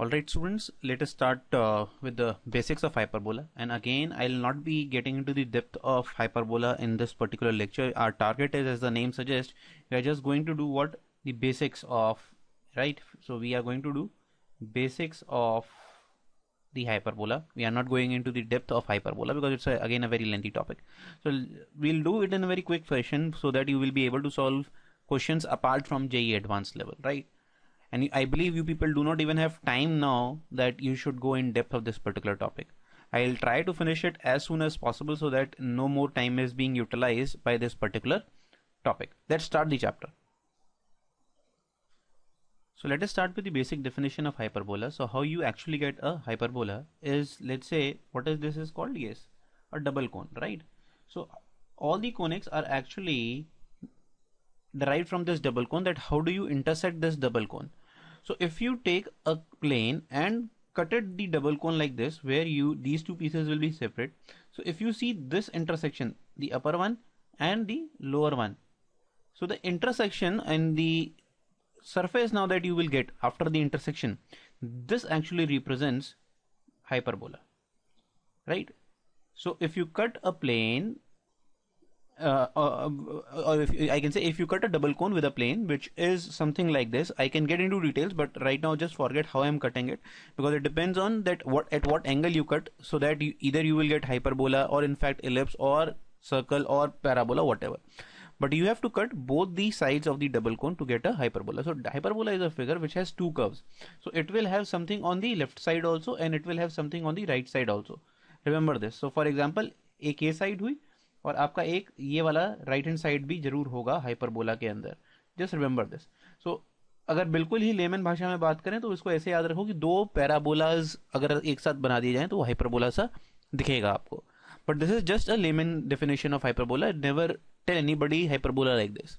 Alright students, let us start uh, with the basics of hyperbola and again I will not be getting into the depth of hyperbola in this particular lecture. Our target is as the name suggests, we are just going to do what the basics of, right? So we are going to do basics of the hyperbola. We are not going into the depth of hyperbola because it's a, uh, again a very lengthy topic. So we'll do it in a very quick fashion so that you will be able to solve questions apart from JE advanced level, right? and I believe you people do not even have time now that you should go in depth of this particular topic. I'll try to finish it as soon as possible so that no more time is being utilized by this particular topic. Let's start the chapter. So let us start with the basic definition of hyperbola. So how you actually get a hyperbola is let's say what is this is called? Yes, a double cone, right? So all the conics are actually derived from this double cone that how do you intersect this double cone so if you take a plane and cutted the double cone like this where you these two pieces will be separate so if you see this intersection the upper one and the lower one so the intersection and the surface now that you will get after the intersection this actually represents hyperbola right so if you cut a plane uh, uh, um, uh, or if, I can say if you cut a double cone with a plane, which is something like this, I can get into details, but right now just forget how I'm cutting it because it depends on that what at what angle you cut, so that you, either you will get hyperbola or in fact ellipse or circle or parabola, whatever. But you have to cut both the sides of the double cone to get a hyperbola. So hyperbola is a figure which has two curves. So it will have something on the left side also, and it will have something on the right side also. Remember this. So for example, a K side hui और आपका एक ये वाला right hand side भी जरूर होगा hyperbola के अंदर जस्ट रिमेंबर दिस सो अगर बिल्कुल ही लेमन भाषा में बात करें तो इसको ऐसे याद रखो कि दो पैराबोलाज अगर एक साथ बना दिए जाएं तो हाइपरबोला सा दिखेगा आपको but this is just a layman definition of hyperbola never tell anybody hyperbola like this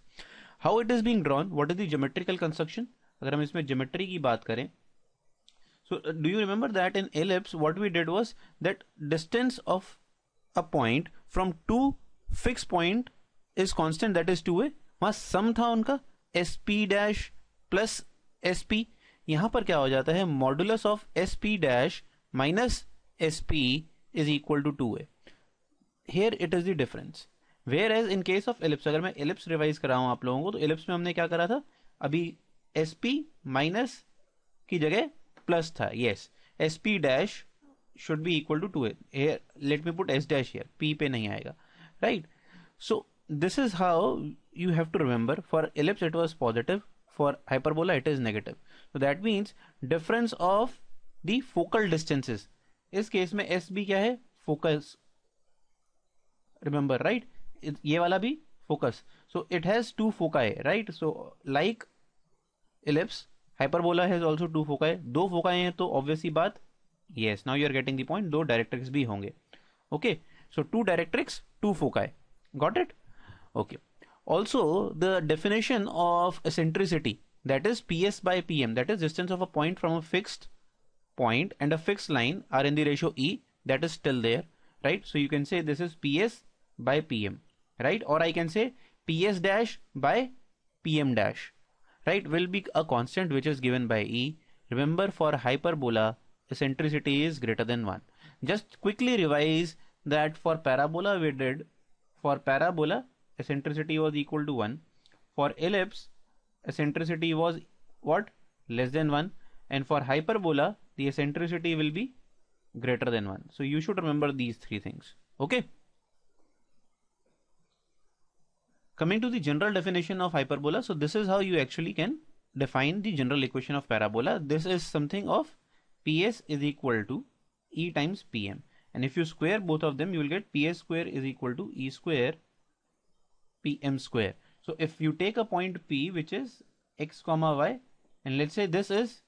how it is being drawn what is the geometrical construction अगर हम इसमें जोमेट्री की बात करें so do you remember that in ellipse what we did was that distance of a point from two fix point is constant that is two a वहां sum था उनका S P dash plus S P यहां पर क्या हो जाता है modulus of S P dash minus S P is equal to two a here it is the difference whereas in case of ellipse अगर मैं एलिप्स रिवाइज करा हूं आप लोगों को तो एलिप्स में हमने क्या करा था अभी एस पी माइनस की जगह प्लस था yes S P dash should be equal to two a let me put S dash here P पे नहीं आएगा right so this is how you have to remember for ellipse it was positive for hyperbola it is negative so that means difference of the focal distances इस case में S B क्या है focus remember right ये वाला भी focus so it has two foci right so like ellipse hyperbola has also two foci दो foci हैं तो ऑब्वियसली बात yes now you are getting the point Two directrix B honge. okay so two directrix two foci got it okay also the definition of eccentricity that is ps by pm that is distance of a point from a fixed point and a fixed line are in the ratio e that is still there right so you can say this is ps by pm right or i can say ps dash by pm dash right will be a constant which is given by e remember for hyperbola eccentricity is greater than 1. Just quickly revise that for parabola we did for parabola eccentricity was equal to 1. For ellipse eccentricity was what? Less than 1 and for hyperbola the eccentricity will be greater than 1. So you should remember these three things. Okay. Coming to the general definition of hyperbola. So this is how you actually can define the general equation of parabola. This is something of PS is equal to E times PM. And if you square both of them, you will get PS square is equal to E square PM square. So if you take a point P, which is X comma Y, and let's say this is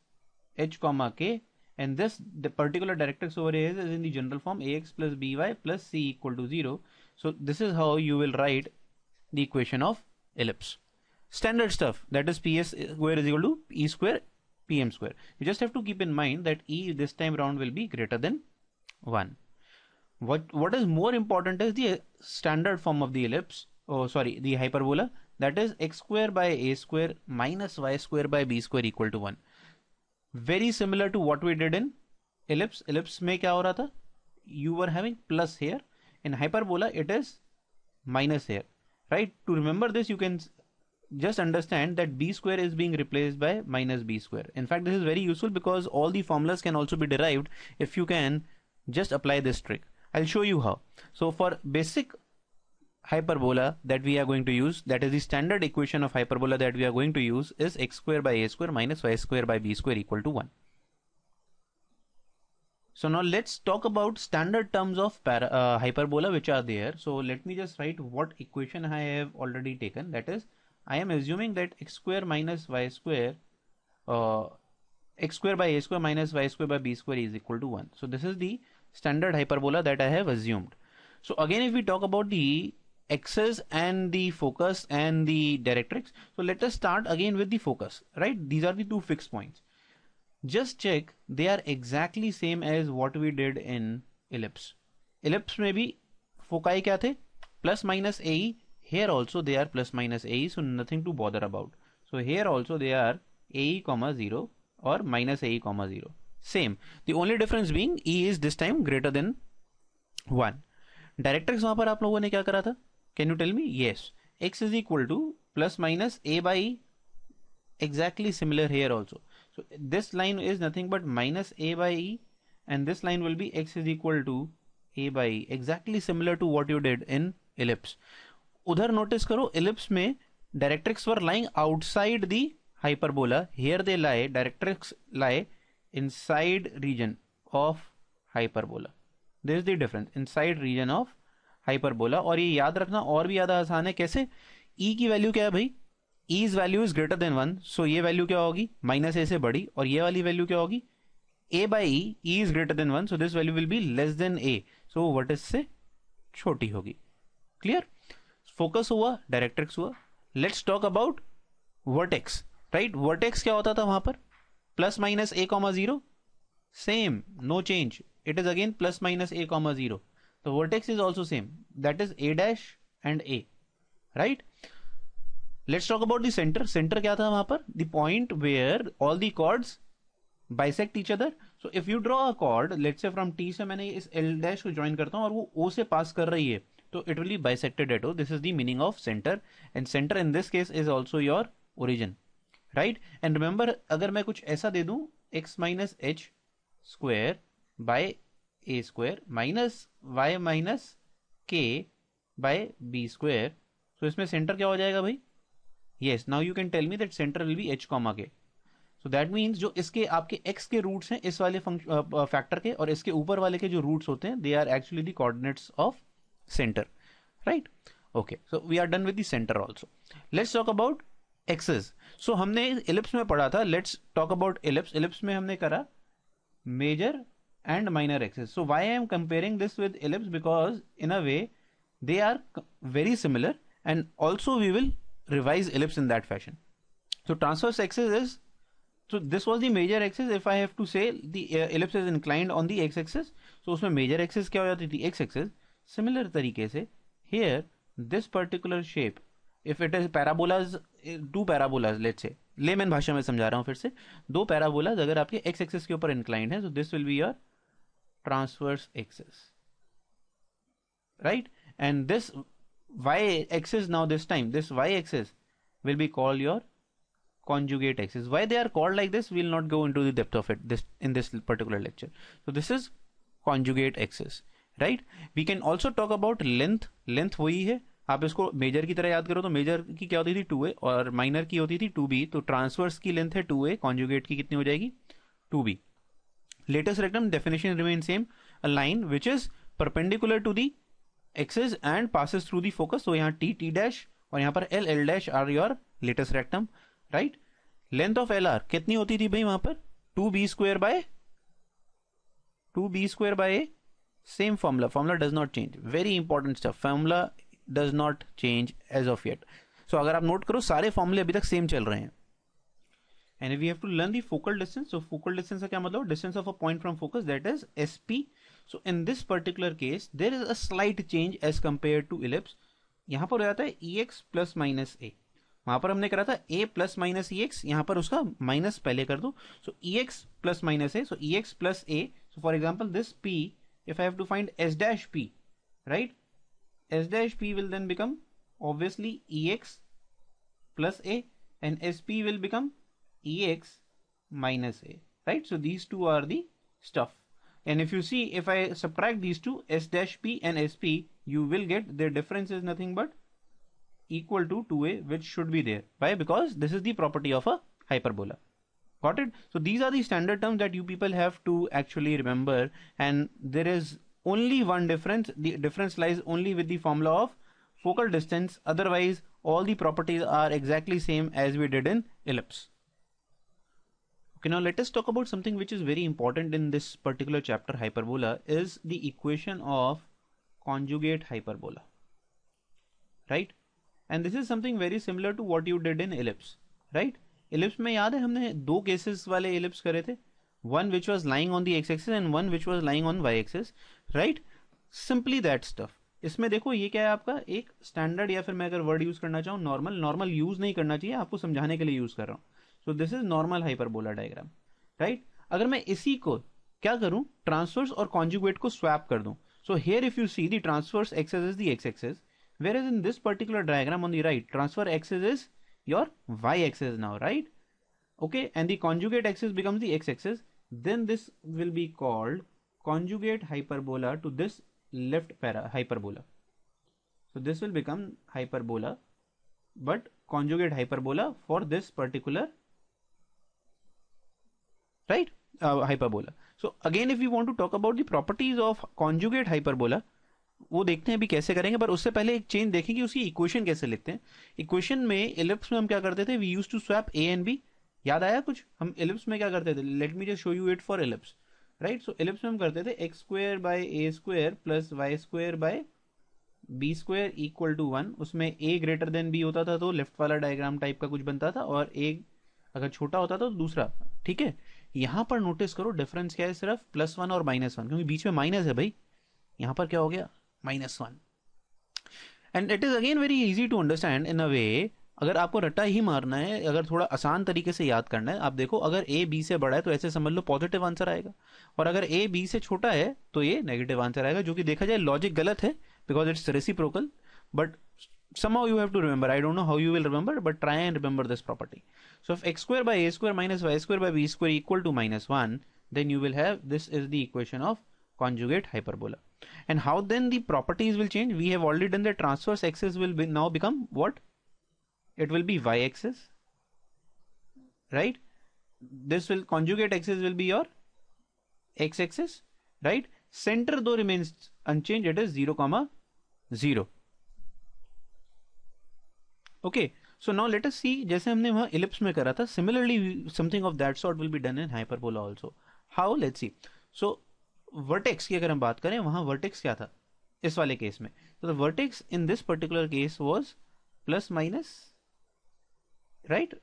H comma K, and this the particular directrix over here is, is in the general form ax plus by plus c equal to 0 so this is how you will write the equation of ellipse standard stuff that is ps square is equal to e square pm square. You just have to keep in mind that E this time round will be greater than 1. What What is more important is the standard form of the ellipse, oh sorry, the hyperbola, that is x square by a square minus y square by b square equal to 1. Very similar to what we did in ellipse. Ellipse mein kya ho raha tha? You were having plus here. In hyperbola, it is minus here, right? To remember this, you can just understand that b square is being replaced by minus b square. In fact, this is very useful because all the formulas can also be derived if you can just apply this trick. I'll show you how. So for basic hyperbola that we are going to use, that is the standard equation of hyperbola that we are going to use is x square by a square minus y square by b square equal to 1. So now let's talk about standard terms of para, uh, hyperbola which are there. So let me just write what equation I have already taken that is I am assuming that x square minus y square uh, x square by a square minus y square by b square is equal to 1 so this is the standard hyperbola that I have assumed so again if we talk about the axis and the focus and the directrix so let us start again with the focus right these are the two fixed points just check they are exactly same as what we did in ellipse ellipse may be foci क्या थे plus minus here also they are plus minus a so nothing to bother about so here also they are a comma 0 or minus a comma 0 same the only difference being e is this time greater than 1 Directors, वहां पर आप लोगों ने क्या करा था Can you tell me? Yes. X is equal to plus minus a by exactly similar here also so this line is nothing but minus a by e and this line will be x is equal to a by e exactly similar to what you did in ellipse उधर notice करो ellipse में directrix were lying outside the hyperbola here they lie directrix lie inside region of hyperbola this the difference inside region of hyperbola और ये याद रखना और भी ज़्यादा आसान है कैसे ई e की वैल्यू क्या है भाई e's value is greater than one सो ये वैल्यू क्या होगी माइनस ए से बड़ी और ये वाली वैल्यू क्या होगी a by e e is greater than one so this value will be less than a so what is से छोटी होगी क्लियर फोकस हुआ डायरेक्ट्रिक्स हुआ let's talk about vertex right vertex क्या होता था वहां पर plus minus a comma zero same no change it is again plus minus a comma zero तो vertex is also same that is a dash and a right let's talk about the centre centre क्या था वहां पर the point where all the chords bisect each other so if you draw a chord let's say from T से मैंने इस L dash को join करता हूँ और वो ओ से पास कर रही है तो it will be bisected at O this is the meaning of centre and centre in this case is also your origin right and remember अगर मैं कुछ ऐसा दे दूं x minus h square by a square minus y minus k by b square so इसमें centre क्या हो जाएगा भाई yes now you can tell me that centre will be h comma k so that means जो इसके आपके x के roots हैं इस वाले फंक्शन फैक्टर के और इसके ऊपर वाले के जो रूट्स होते हैं they are actually the coordinates of center right okay so we are done with the center also let's talk about axis so, humne ellipse mein padha tha let's talk about ellipse ellipse mein humne kara major and minor axis so why i am comparing this with ellipse because in a way they are very similar and also we will revise ellipse in that fashion so transverse axis is so this was the major axis if i have to say the uh, ellipse is inclined on the x axis so usme major axis kya ho jati thi x axis similar तरीके से here this particular shape if it is parabolas two parabolas let's say layman भाषा में समझा रहा हूँ फिर से दो पैराबोलाज अगर आपके एक्स एक्सेस के ऊपर इंक्लाइंड है तो this will be your transverse axis right and this y axis now this time this y axis will be called your conjugate axis why they are called like this we will not go into the depth of it this in this particular lecture so this is conjugate axis right we can also talk about length length वही है आप इसको major की तरह याद करो तो major की क्या होती थी टू ए और माइनर की होती थी टू बी तो ट्रांसवर्स की लेंथ है टू ए कॉन्जुगेट की कितनी हो जाएगी two b latus rectum definition remain same a line which is perpendicular to the axis and passes through the focus तो यहाँ टी टी डैश और यहाँ पर L L dash are your latus rectum right length of L R कितनी होती थी भाई वहां पर two b square by two B square by a same formula formula does not change very important stuff formula does not change as of yet so अगर आप note करो सारे फॉर्मूले अभी तक सेम चल रहे हैं and we have to learn the focal distance so focal distance का क्या मतलब distance of a point from focus that is S P so in this particular case there is a slight change as compare to ellipse यहाँ पर हो जाता है e x plus minus a वहां पर हमने करा था a plus minus e x यहाँ पर उसका माइनस पहले कर दो सो e x plus minus a so e x plus a so for example this P if I have to find s dash p, right? s dash p will then become obviously ex plus a and sp will become ex minus a, right? So these two are the stuff. And if you see, if I subtract these two, s dash p and sp, you will get their difference is nothing but equal to 2a, which should be there. Why? Because this is the property of a hyperbola got it so these are the standard terms that you people have to actually remember and there is only one difference the difference lies only with the formula of focal distance otherwise all the properties are exactly same as we did in ellipse okay now let us talk about something which is very important in this particular chapter hyperbola is the equation of conjugate hyperbola right and this is something very similar to what you did in ellipse right ellipse में याद है हमने दो cases वाले ellipse करे थे one which was lying on the x axis and one which was lying on y axis right simply that stuff इसमें देखो ये क्या है आपका एक स्टैंडर्ड या फिर मैं अगर वर्ड यूज करना चाहूँ नॉर्मल नॉर्मल यूज नहीं करना चाहिए आपको समझाने के लिए यूज कर रहा हूँ so this is normal hyperbola diagram right अगर मैं इसी को क्या करूं ट्रांसफर्स और कॉन्जुगेट को स्वैप कर दूँ so here if you see the transverse axis is the x axis where is in this particular diagram on the right transverse axis is your y-axis now right okay and the conjugate axis becomes the x-axis then this will be called conjugate hyperbola to this left para hyperbola so this will become hyperbola but conjugate hyperbola for this particular right uh, hyperbola so again if we want to talk about the properties of conjugate hyperbola वो देखते हैं अभी कैसे करेंगे पर उससे पहले एक चेन देखें कि उसकी इक्वेशन कैसे लिखते हैं इक्वेशन में एलिप्स में हम क्या करते थे we use to swap a and b याद आया कुछ हम एलिप्स में क्या करते थे let me just show you it for ellipse right so ellipse में हम करते थे x square by a square plus y square by b square equal to one उसमें ए ग्रेटर देन बी होता था तो लेफ्ट वाला डायग्राम टाइप का कुछ बनता था और ए अगर छोटा होता था तो दूसरा ठीक है यहाँ पर नोटिस करो डिफरेंस क्या है सिर्फ प्लस वन और माइनस वन क्योंकि बीच में माइनस है भाई यहाँ पर क्या हो गया minus one and it is again very easy to understand in a way अगर आपको रट्टा ही मारना है अगर थोड़ा आसान तरीके से याद करना है आप देखो अगर ए बी से बड़ा है तो ऐसे समझ लो पॉजिटिव आंसर आएगा और अगर ए बी से छोटा है तो ये नेगेटिव आंसर आएगा जो कि देखा जाए लॉजिक गलत है because it's reciprocal but somehow you have to remember I don't know how you will remember but try and remember this property so if x square by a square minus y square by b square equal to minus one then you will have this is the equation of conjugate hyperbola and how then the properties will change we have already done the transverse axis will be now become what it will be y axis right this will conjugate axis will be your x axis right center though remains unchanged it is 0 comma 0 okay so now let us see जैसे हमने वहाँ ellipse में करा था similarly something of that sort will be done in hyperbola also how let's see so vertex की अगर हम बात करें वहां वर्टेक्स क्या था इस वाले केस में तो the vertex in this particular case was plus minus right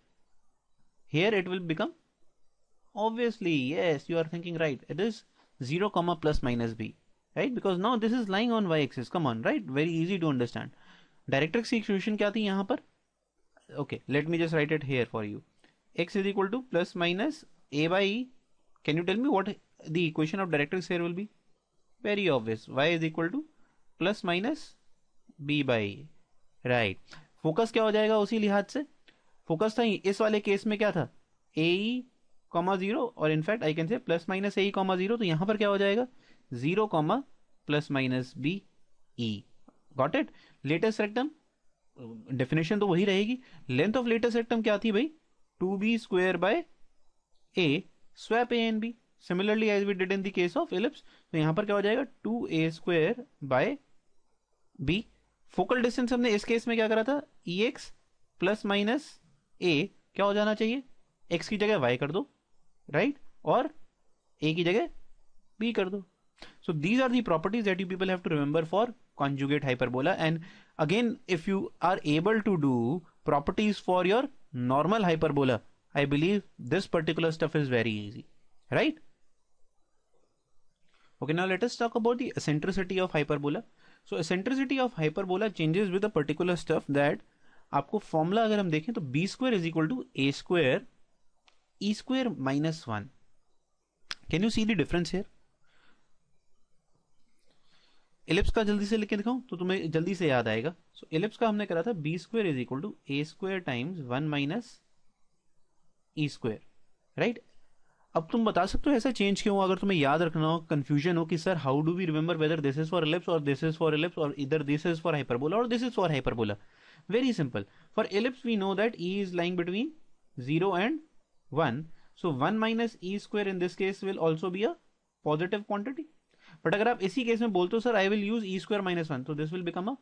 here it will become obviously yes you are thinking right it is 0 comma plus minus b right because now this is lying on y axis come on right very easy to understand directrix की equation क्या थी यहां पर okay let me just write it here for you x is equal to plus minus a by can you tell me what the equation of directrix here will be very obvious y is equal to plus minus b by a right right. Focus क्या हो जाएगा उसी लिहाज से focus था इस वाले case में क्या था ए कॉमा जीरो और in fact I can say plus minus a comma 0 to yahan पर क्या हो जाएगा zero comma plus minus b e got it latest rectum definition तो वही रहेगी लेंथ ऑफ लेटेस्ट रेक्टम क्या थी भाई two b square by a swap a and b similarly as we did in the case of ellipse तो यहां पर क्या हो जाएगा two a square by b focal distance हमने इस केस में क्या करा था e x plus minus a क्या हो जाना चाहिए एक्स की जगह वाई कर दो राइट right? और ए की जगह बी कर दो so these are the properties that you people have to remember for conjugate hyperbola and again if you are able to do properties for your normal hyperbola I believe this particular stuff is very easy right okay now let us talk about the eccentricity of hyperbola so eccentricity of hyperbola changes with a particular stuff that आपको formula अगर हम देखें तो b square is equal to a square e square minus one can you see the difference here ellipse का जल्दी से लिखे दिखाऊं तो तुम्हें जल्दी से याद आएगा सो so, एलिप्स का हमने करा था b square is equal to a square times one minus e square right अब तुम बता सकते हो ऐसा चेंज क्यों अगर तुम्हें याद रखना हो कंफ्यूजन हो कि sir how do we remember whether this is for ellipse और दिस इज फॉर एलिप्स और इधर दिस इज फॉर हाइपरबोला और this is for hyperbola very simple for ellipse we know that e is lying between zero and one so one minus e square in this case will also be a positive quantity but अगर आप इसी केस में बोलते हो sir I will use E square minus one तो this will become a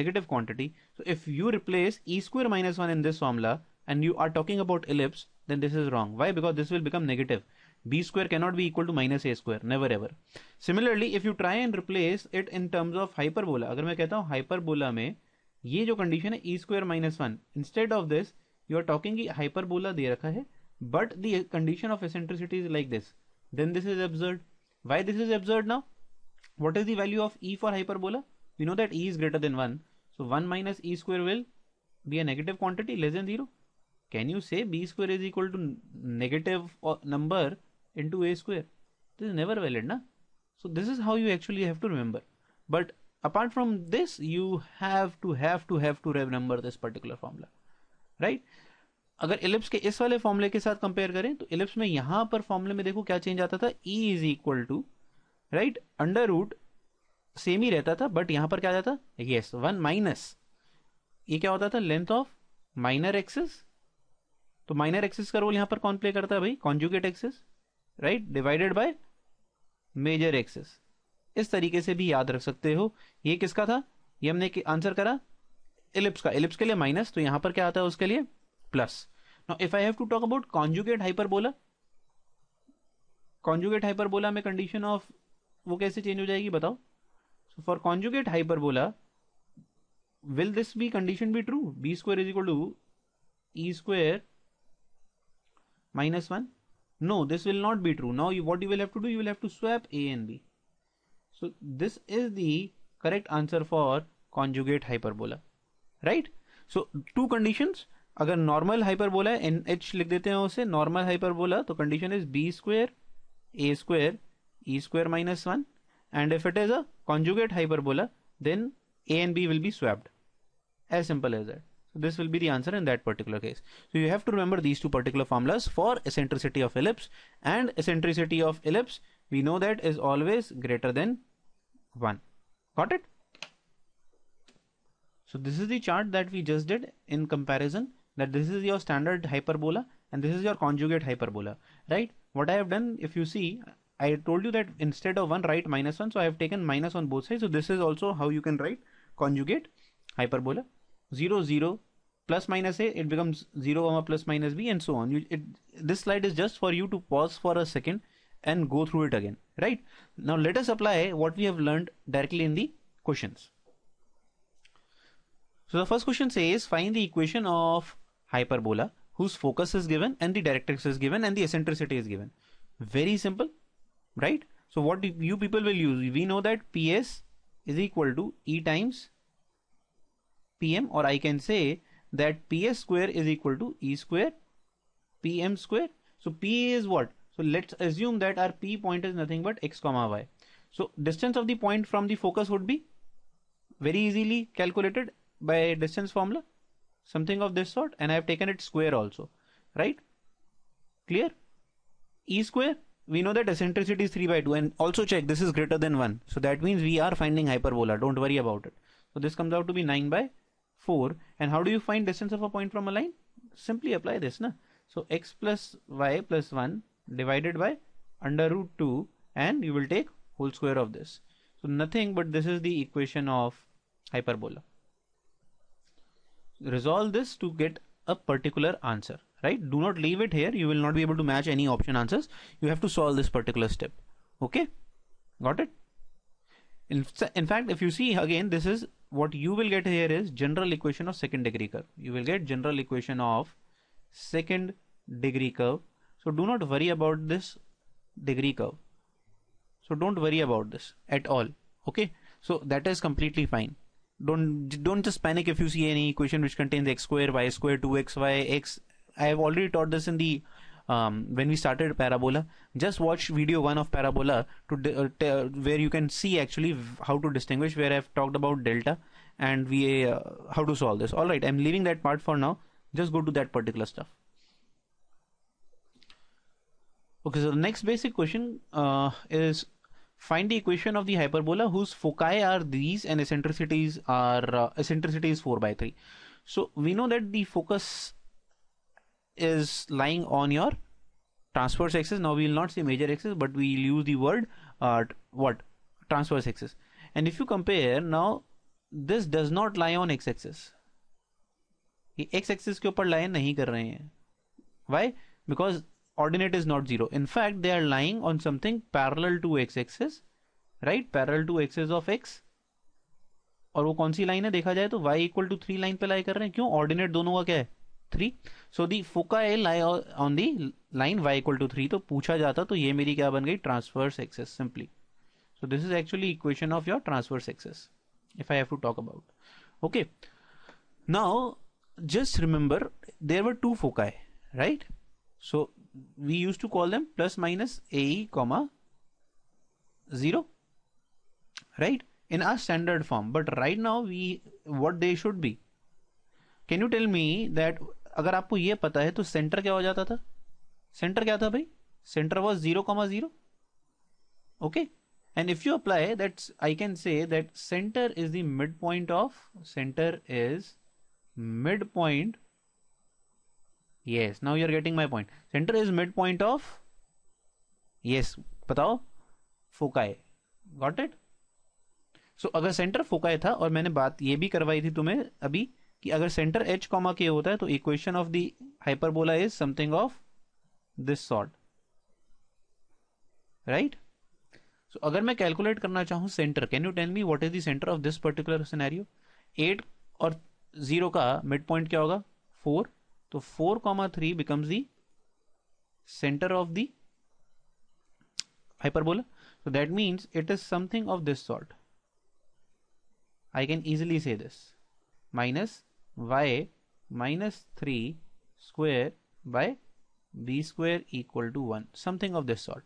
negative quantity so if you replace e square minus one in this formula and you are talking about ellipse then this is wrong why because this will become negative b square cannot be equal to minus a square never ever similarly if you try and replace it in terms of hyperbola अगर मैं कहता हूँ hyperbola में ये condition कंडीशन e square one. instead of this you are talking कि hyperbola दे रखा but the condition of eccentricity is like this then this is absurd why this is absurd now what is the value of e for hyperbola we know that e is greater than 1 so 1 minus e square will be a negative quantity less than 0 can you say b square is equal to negative number into a square this never valid ना so this is how you actually have to remember but apart from this you have to have to have to remember this particular formula right अगर ellipse के इस वाले फॉर्मूले के साथ compare करें तो इलिप्स में यहां पर फॉर्मूले में देखो क्या चेंज आता था e is equal to right under root same ही रहता था बट यहां पर क्या जाता यस वन माइनस ये क्या होता था लेंथ ऑफ माइनर एक्सेस तो माइनर एक्सिस का रोल यहां पर कौन प्ले करता है भाई conjugate axis right divided by major axis इस तरीके से भी याद रख सकते हो ये किसका था ये हमने आंसर करा इलिप्स का इलिप्स के लिए माइनस तो यहां पर क्या आता है उसके लिए plus now if I have to talk about conjugate conjugate hyperbola में कंडीशन ऑफ वो कैसे चेंज हो जाएगी बताओ सो फॉर कॉन्जुगेट बोला will this be condition be true b square is equal to e square minus 1 no this will not be true now you, what you will have to do you will have to swap a and b so this is the correct answer for conjugate hyperbola right so two conditions agar normal hyperbola n h likh dete hain हैं normal hyperbola to condition is b square a square e square minus 1 and if it is a conjugate hyperbola then a and b will be swapped as simple as that So this will be the answer in that particular case. So you have to remember these two particular formulas for eccentricity of ellipse and eccentricity of ellipse. We know that is always greater than 1. Got it? So this is the chart that we just did in comparison that this is your standard hyperbola and this is your conjugate hyperbola, right? What I have done, if you see, I told you that instead of 1 write minus 1 so I have taken minus on both sides so this is also how you can write conjugate hyperbola 0 0 plus minus a it becomes 0 comma plus minus b and so on you, it, this slide is just for you to pause for a second and go through it again right now let us apply what we have learned directly in the questions so the first question says find the equation of hyperbola whose focus is given and the directrix is given and the eccentricity is given very simple right so what you people will use we know that ps is equal to e times pm or I can say that ps square is equal to e square pm square. So p is what? So let's assume that our p point is nothing but x comma y. So distance of the point from the focus would be very easily calculated by distance formula something of this sort and I have taken it square also right clear e square we know that eccentricity is 3 by 2 and also check this is greater than 1 so that means we are finding hyperbola don't worry about it so this comes out to be 9 by 4 and how do you find distance of a point from a line simply apply this na so x plus y plus 1 divided by under root 2 and you will take whole square of this so nothing but this is the equation of hyperbola resolve this to get a particular answer right do not leave it here you will not be able to match any option answers you have to solve this particular step okay got it in, in fact if you see again this is what you will get here is general equation of second degree curve. You will get general equation of second degree curve. So do not worry about this degree curve. So don't worry about this at all. Okay. So that is completely fine. Don't don't just panic if you see any equation which contains x square, y square, 2xy, x. I have already taught this in the um, when we started Parabola. Just watch video one of Parabola to uh, where you can see actually how to distinguish. Where I've talked about delta and we uh, how to solve this. All right, I'm leaving that part for now. Just go to that particular stuff. Okay, so the next basic question uh, is find the equation of the hyperbola whose foci are these and eccentricities are uh, eccentricity is 4 by 3 so we know that the focus is lying on your transverse axis now we will not say major axis but we will use the word uh, what transverse axis and if you compare now this does not lie on x axis ये x axis के ऊपर lie नहीं कर रहे हैं why because ordinate is not zero in fact they are lying on something parallel to x axis right parallel to axis of x और वो कौन सी लाइन है देखा जाए तो y equal to three line पे लाई कर रहे हैं क्यों ऑर्डिनेट दोनों का क्या है three so the foci lie on the line y equal to three तो पूछा जाता तो ये मेरी क्या बन गई transverse axis simply so this is actually equation of your transverse axis if I have talk about okay now just remember there were two foci right so we use to call them plus minus a comma zero right in our standard form but right now we what they should be can you tell me that अगर आपको ये पता है तो centre क्या हो जाता था सेंटर क्या था भाई centre was zero comma zero okay and if you apply that's I can say that centre is the mid point of centre is mid point now you are getting my point centre is mid point of yes बताओ फोकाए got it so अगर centre फोकाए था और मैंने बात ये भी करवाई थी तुम्हें अभी कि अगर सेंटर एच कॉमा के होता है तो equation of the hyperbola is something of this sort right so अगर मैं कैलकुलेट करना चाहूं centre can you tell me what is the centre of this particular scenario eight और जीरो का मिड पॉइंट क्या होगा फोर तो four comma three becomes the centre of the hyperbola so that means it is something of this sort I can easily say this minus y minus 3 square by b square equal to 1 something of this sort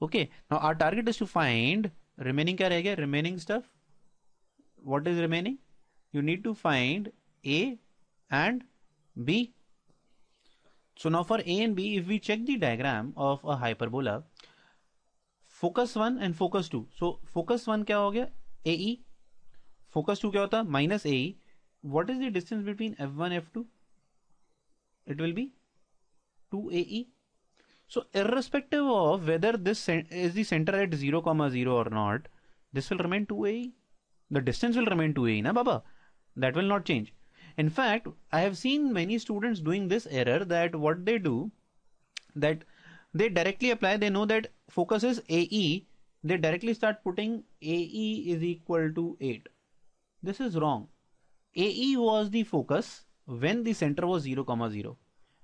okay now our target is to find remaining kya rahega remaining stuff what is remaining you need to find a and b so now for a and b if we check the diagram of a hyperbola focus 1 and focus 2 so focus 1 kya ho gaya ae focus 2 kya hota minus ae what is the distance between f1 f2 it will be 2ae so irrespective of whether this is the center at 0 comma 0 or not this will remain 2ae the distance will remain 2ae na baba that will not change in fact i have seen many students doing this error that what they do that they directly apply they know that focus is ae they directly start putting ae is equal to 8 this is wrong AE was the focus when the center was 0 comma 0.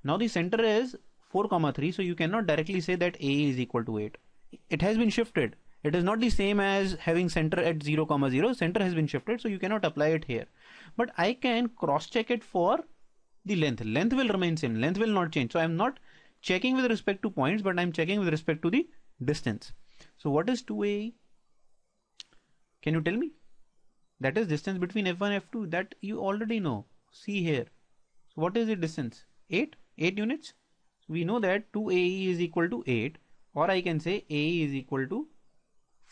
Now the center is 4 comma 3 so you cannot directly say that AE is equal to 8. It has been shifted. It is not the same as having center at 0 comma 0. Center has been shifted so you cannot apply it here. But I can cross check it for the length. Length will remain same. Length will not change. So I'm not checking with respect to points but I'm checking with respect to the distance. So what is 2AE? Can you tell me? that is distance between f1 f2 that you already know see here so what is the distance 8 8 units we know that 2ae is equal to 8 or i can say ae is equal to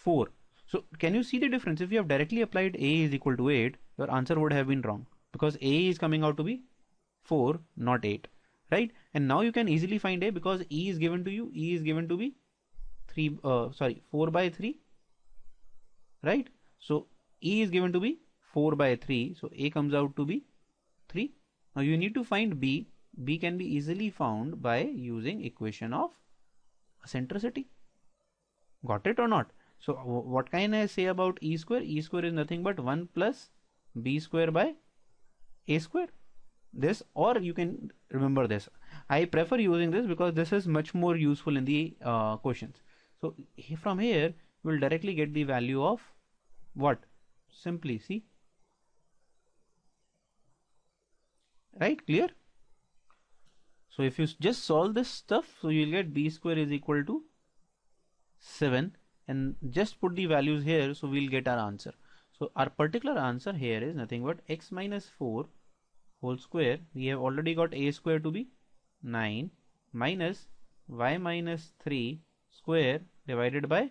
4 so can you see the difference if you have directly applied ae is equal to 8 your answer would have been wrong because ae is coming out to be 4 not 8 right and now you can easily find a because e is given to you e is given to be 3 uh, sorry 4 by 3 right so E is given to be 4 by 3. So A comes out to be 3. Now you need to find B. B can be easily found by using equation of eccentricity. Got it or not? So what can I say about E square? E square is nothing but 1 plus B square by A square. This or you can remember this. I prefer using this because this is much more useful in the uh, questions. So from here we will directly get the value of what simply see right clear so if you just solve this stuff so you'll get b square is equal to 7 and just put the values here so we'll get our answer so our particular answer here is nothing but x minus 4 whole square we have already got a square to be 9 minus y minus 3 square divided by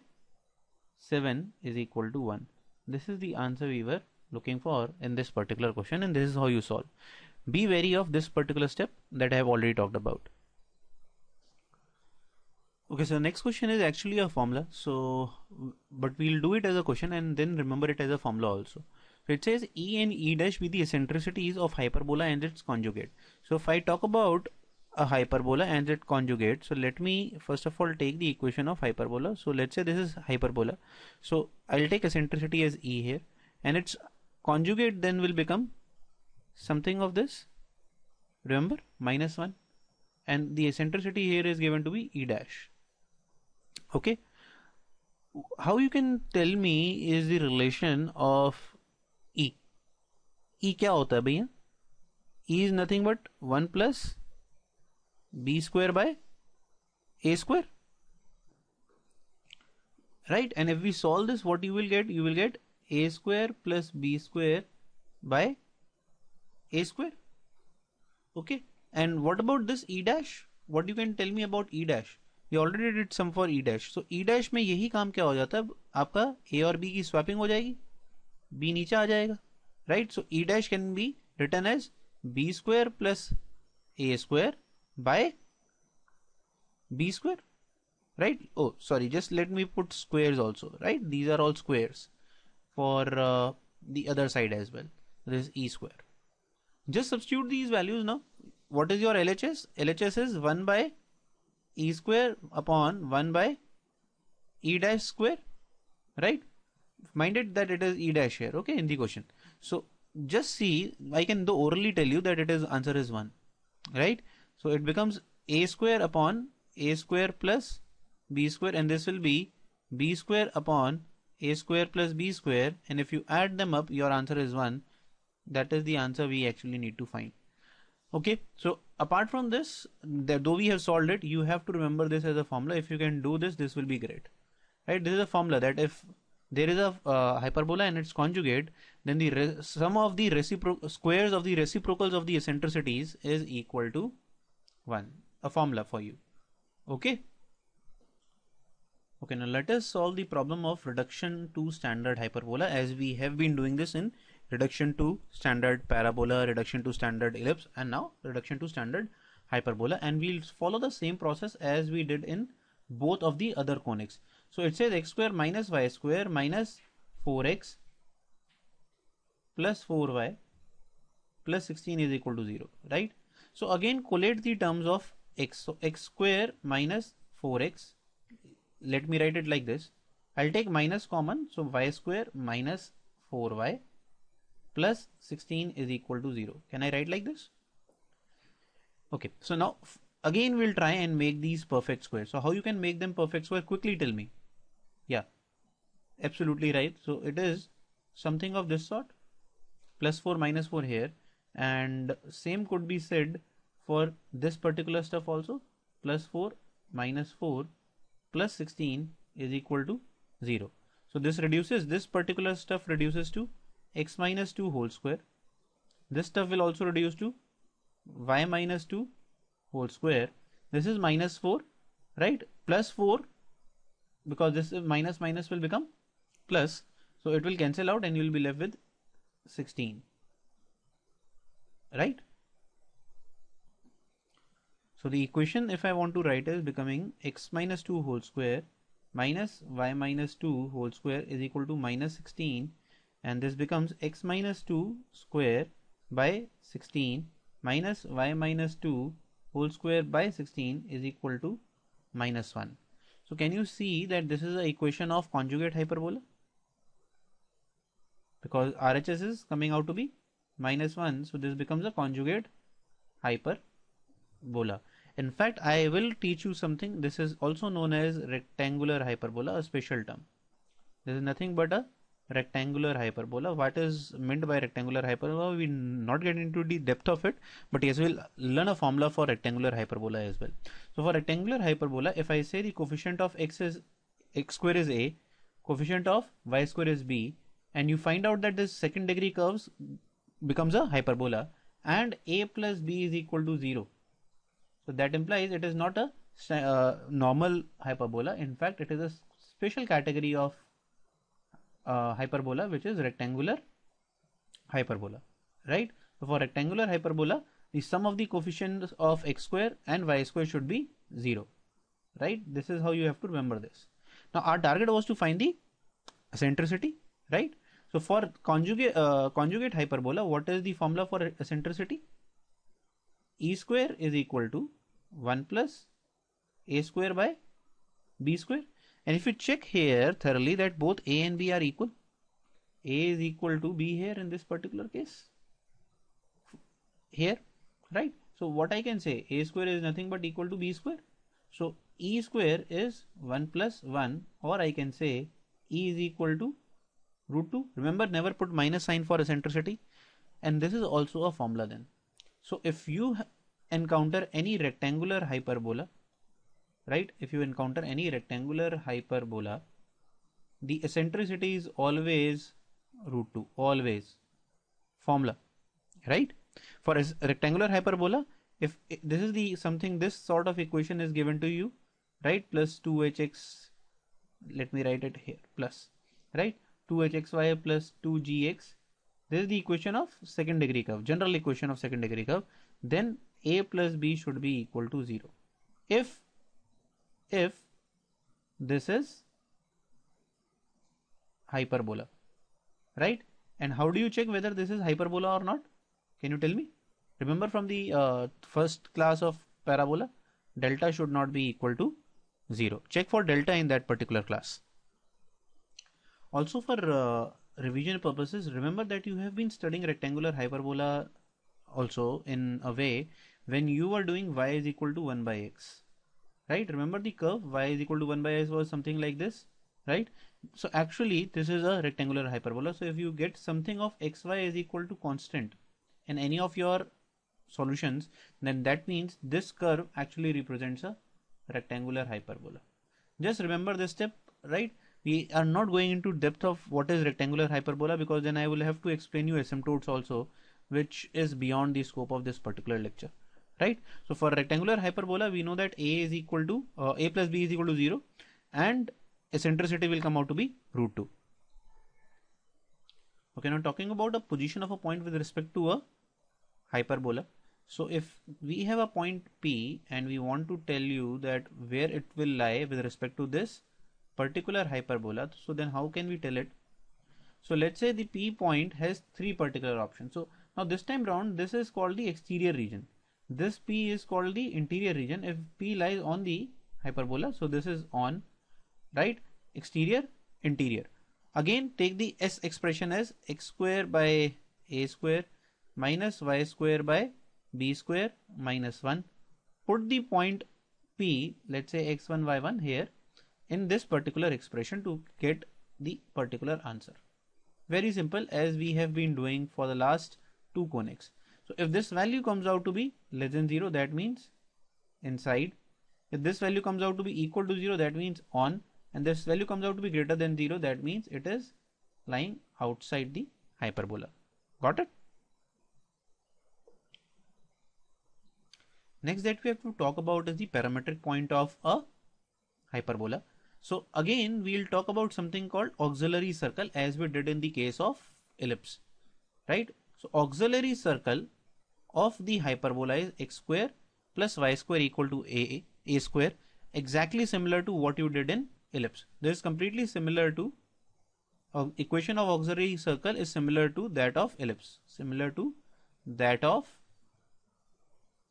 7 is equal to 1 this is the answer we were looking for in this particular question and this is how you solve be wary of this particular step that I have already talked about okay so the next question is actually a formula so but we'll do it as a question and then remember it as a formula also so it says E and E dash be the eccentricities of hyperbola and its conjugate so if I talk about a hyperbola and its conjugate so let me first of all take the equation of hyperbola so let's say this is hyperbola so I'll take eccentricity as E here and its conjugate then will become something of this remember minus 1 and the eccentricity here is given to be E dash okay how you can tell me is the relation of E E क्या होता है भैया E is nothing but 1 plus b square by a square right and if we solve this what you will get you will get a square plus b square by a square okay and what about this e dash what you can tell me about e dash you already did some for e dash so e dash में यही काम क्या हो जाता है आपका ए और B की स्वैपिंग हो जाएगी बी नीचे आ जाएगा right so e dash can be written as b square plus a square by b square right oh sorry just let me put squares also right these are all squares for uh, the other side as well this is e square just substitute these values now what is your LHS LHS is 1 by e square upon 1 by e dash square right mind it that it is e dash here okay in the question so just see I can orally tell you that it is answer is 1 right so it becomes a square upon a square plus b square and this will be b square upon a square plus b square and if you add them up your answer is 1 that is the answer we actually need to find okay so apart from this that though we have solved it you have to remember this as a formula if you can do this this will be great right this is a formula that if there is a uh, hyperbola and its conjugate then the sum of the squares of the reciprocals of the eccentricities is equal to 1 a formula for you okay okay now let us solve the problem of reduction to standard hyperbola as we have been doing this in reduction to standard parabola reduction to standard ellipse and now reduction to standard hyperbola and we'll follow the same process as we did in both of the other conics so it says x square minus y square minus 4x plus 4y plus 16 is equal to 0 right so again collate the terms of x. So x square minus 4x. Let me write it like this. I'll take minus common. So y square minus 4y plus 16 is equal to 0. Can I write like this? Okay. So now again we'll try and make these perfect squares. So how you can make them perfect square quickly tell me. Yeah. Absolutely right. So it is something of this sort plus 4 minus 4 here and same could be said for this particular stuff also plus 4 minus 4 plus 16 is equal to 0 so this reduces this particular stuff reduces to x minus 2 whole square this stuff will also reduce to y minus 2 whole square this is minus 4 right plus 4 because this minus minus will become plus so it will cancel out and you will be left with 16 right so the equation if I want to write is becoming x minus 2 whole square minus y minus 2 whole square is equal to minus 16 and this becomes x minus 2 square by 16 minus y minus 2 whole square by 16 is equal to minus 1. So can you see that this is the equation of conjugate hyperbola? Because RHS is coming out to be minus 1 so this becomes a conjugate hyperbola. Bola. In fact, I will teach you something. This is also known as rectangular hyperbola, a special term. This is nothing but a rectangular hyperbola. What is meant by rectangular hyperbola? We not get into the depth of it, but yes, we'll learn a formula for rectangular hyperbola as well. So for rectangular hyperbola, if I say the coefficient of x is x square is a, coefficient of y square is b, and you find out that this second degree curves becomes a hyperbola and a plus b is equal to 0 so that implies it is not a uh, normal hyperbola. In fact, it is a special category of uh, hyperbola, which is rectangular hyperbola, right? So for rectangular hyperbola, the sum of the coefficients of x square and y square should be zero, right? This is how you have to remember this. Now our target was to find the eccentricity, right? So for conjugate uh, conjugate hyperbola, what is the formula for eccentricity? E square is equal to 1 plus a square by b square and if you check here thoroughly that both a and b are equal a is equal to b here in this particular case here right so what I can say a square is nothing but equal to b square so e square is 1 plus 1 or I can say e is equal to root 2 remember never put minus sign for eccentricity and this is also a formula then so if you encounter any rectangular hyperbola right if you encounter any rectangular hyperbola the eccentricity is always root 2 always formula right for a rectangular hyperbola if this is the something this sort of equation is given to you right plus 2hx let me write it here plus right 2hxy plus 2gx this is the equation of second degree curve general equation of second degree curve then a plus b should be equal to 0 if if this is hyperbola right and how do you check whether this is hyperbola or not can you tell me remember from the uh, first class of parabola delta should not be equal to 0 check for delta in that particular class also for uh, revision purposes remember that you have been studying rectangular hyperbola also in a way when you were doing y is equal to 1 by x right remember the curve y is equal to 1 by x was something like this right so actually this is a rectangular hyperbola so if you get something of xy is equal to constant in any of your solutions then that means this curve actually represents a rectangular hyperbola just remember this step right we are not going into depth of what is rectangular hyperbola because then I will have to explain you asymptotes also which is beyond the scope of this particular lecture right so for rectangular hyperbola we know that a is equal to uh, a plus b is equal to 0 and eccentricity will come out to be root 2 okay now talking about the position of a point with respect to a hyperbola so if we have a point p and we want to tell you that where it will lie with respect to this particular hyperbola so then how can we tell it so let's say the p point has three particular options so now this time round this is called the exterior region this P is called the interior region. If P lies on the hyperbola, so this is on, right? Exterior, interior. Again, take the S expression as x square by a square minus y square by b square minus 1. Put the point P, let's say x1, y1 here in this particular expression to get the particular answer. Very simple as we have been doing for the last two conics. So if this value comes out to be less than 0 that means inside. If this value comes out to be equal to 0 that means on and this value comes out to be greater than 0 that means it is lying outside the hyperbola. Got it? Next that we have to talk about is the parametric point of a hyperbola. So again we will talk about something called auxiliary circle as we did in the case of ellipse. Right? So auxiliary circle of the hyperbola is x square plus y square equal to a, a square exactly similar to what you did in ellipse. This is completely similar to um, equation of auxiliary circle is similar to that of ellipse similar to that of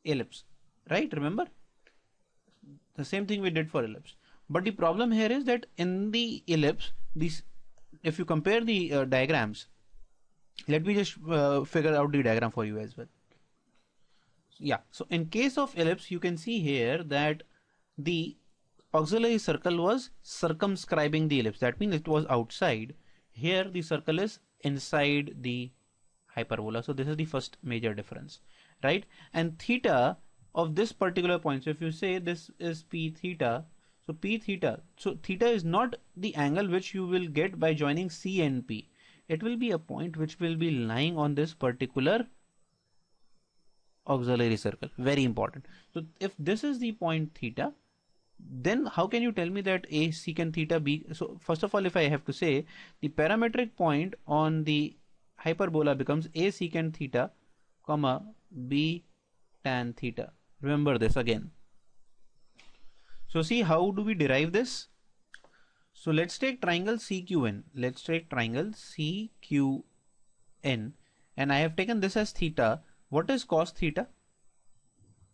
ellipse right remember the same thing we did for ellipse but the problem here is that in the ellipse these if you compare the uh, diagrams let me just uh, figure out the diagram for you as well yeah so in case of ellipse you can see here that the auxiliary circle was circumscribing the ellipse that means it was outside here the circle is inside the hyperbola so this is the first major difference right and theta of this particular point so if you say this is p theta so p theta so theta is not the angle which you will get by joining c and p it will be a point which will be lying on this particular auxiliary circle very important so if this is the point theta then how can you tell me that a secant theta b so first of all if i have to say the parametric point on the hyperbola becomes a secant theta comma b tan theta remember this again so see how do we derive this so let's take triangle CQN let's take triangle CQN and I have taken this as theta What is cos theta?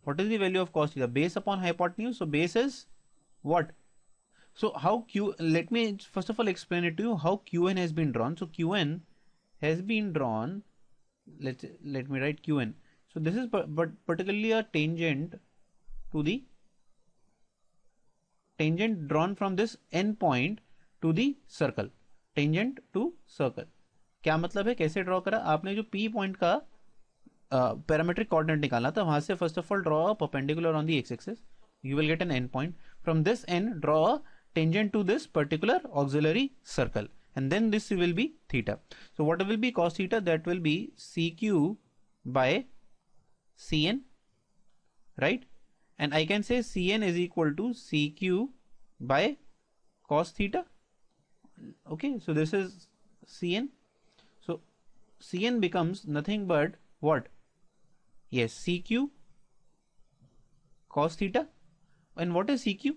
What is the value of cos theta? Base upon hypotenuse. So base is what? So how Q, let me first of all explain it to you how Qn has been drawn. So Qn has been drawn, let, let me write Qn. So this is but particularly a tangent to the tangent drawn from this n point to the circle. Tangent to circle. क्या मतलब है कैसे draw करा आपने जो P point का parametric coordinate निकालना था वहां से first of all, draw a perpendicular on the x-axis. You will get an end point. From this and draw a tangent to this particular auxiliary circle and then this will be theta so what will be cos theta that will be cq by cn right and i can say cn is equal to cq by cos theta okay so this is cn so cn becomes nothing but what Yes, CQ cos theta. And what is CQ?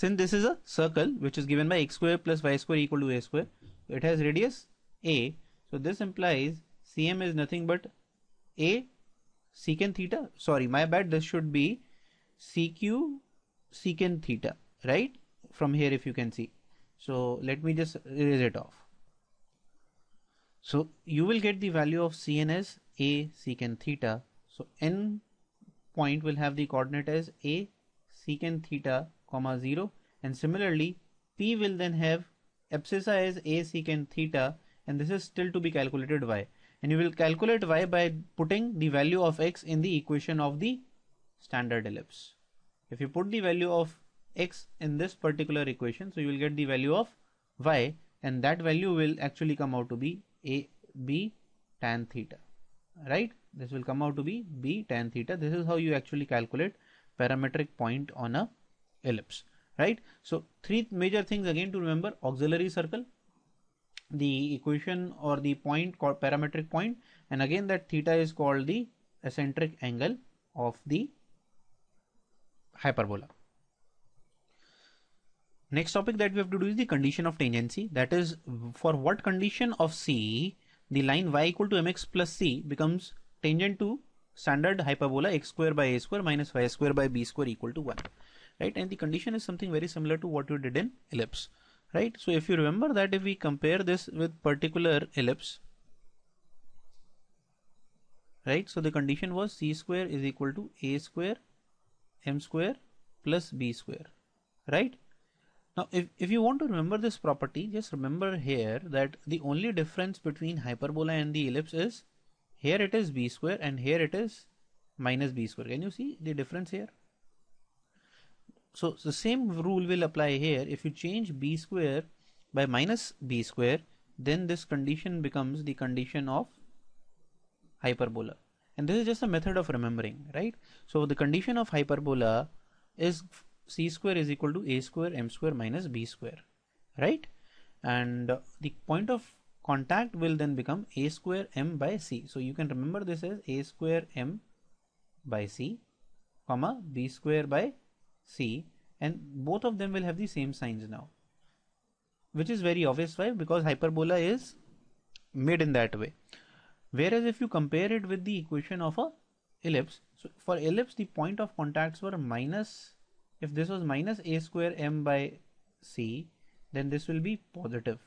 Since this is a circle which is given by x square plus y square equal to a square, it has radius a. So this implies CM is nothing but a secant theta. Sorry, my bad. This should be CQ secant theta, right? From here, if you can see. So let me just erase it off. So you will get the value of CN as a secant theta. So n point will have the coordinate as a secant theta comma 0 and similarly p will then have abscissa as a secant theta and this is still to be calculated y and you will calculate y by putting the value of x in the equation of the standard ellipse. If you put the value of x in this particular equation so you will get the value of y and that value will actually come out to be a b tan theta right this will come out to be b tan theta this is how you actually calculate parametric point on a ellipse right so three major things again to remember auxiliary circle the equation or the point called parametric point and again that theta is called the eccentric angle of the hyperbola next topic that we have to do is the condition of tangency that is for what condition of c the line y equal to mx plus c becomes tangent to standard hyperbola x square by a square minus y square by b square equal to 1 right and the condition is something very similar to what you did in ellipse right so if you remember that if we compare this with particular ellipse right so the condition was c square is equal to a square m square plus b square right now, if, if you want to remember this property, just remember here that the only difference between hyperbola and the ellipse is here it is b square and here it is minus b square. Can you see the difference here? So, the same rule will apply here. If you change b square by minus b square, then this condition becomes the condition of hyperbola. And this is just a method of remembering, right? So, the condition of hyperbola is c square is equal to a square m square minus b square right and the point of contact will then become a square m by c so you can remember this as a square m by c comma b square by c and both of them will have the same signs now which is very obvious why because hyperbola is made in that way whereas if you compare it with the equation of a ellipse so for ellipse the point of contacts were minus if this was minus a square m by c then this will be positive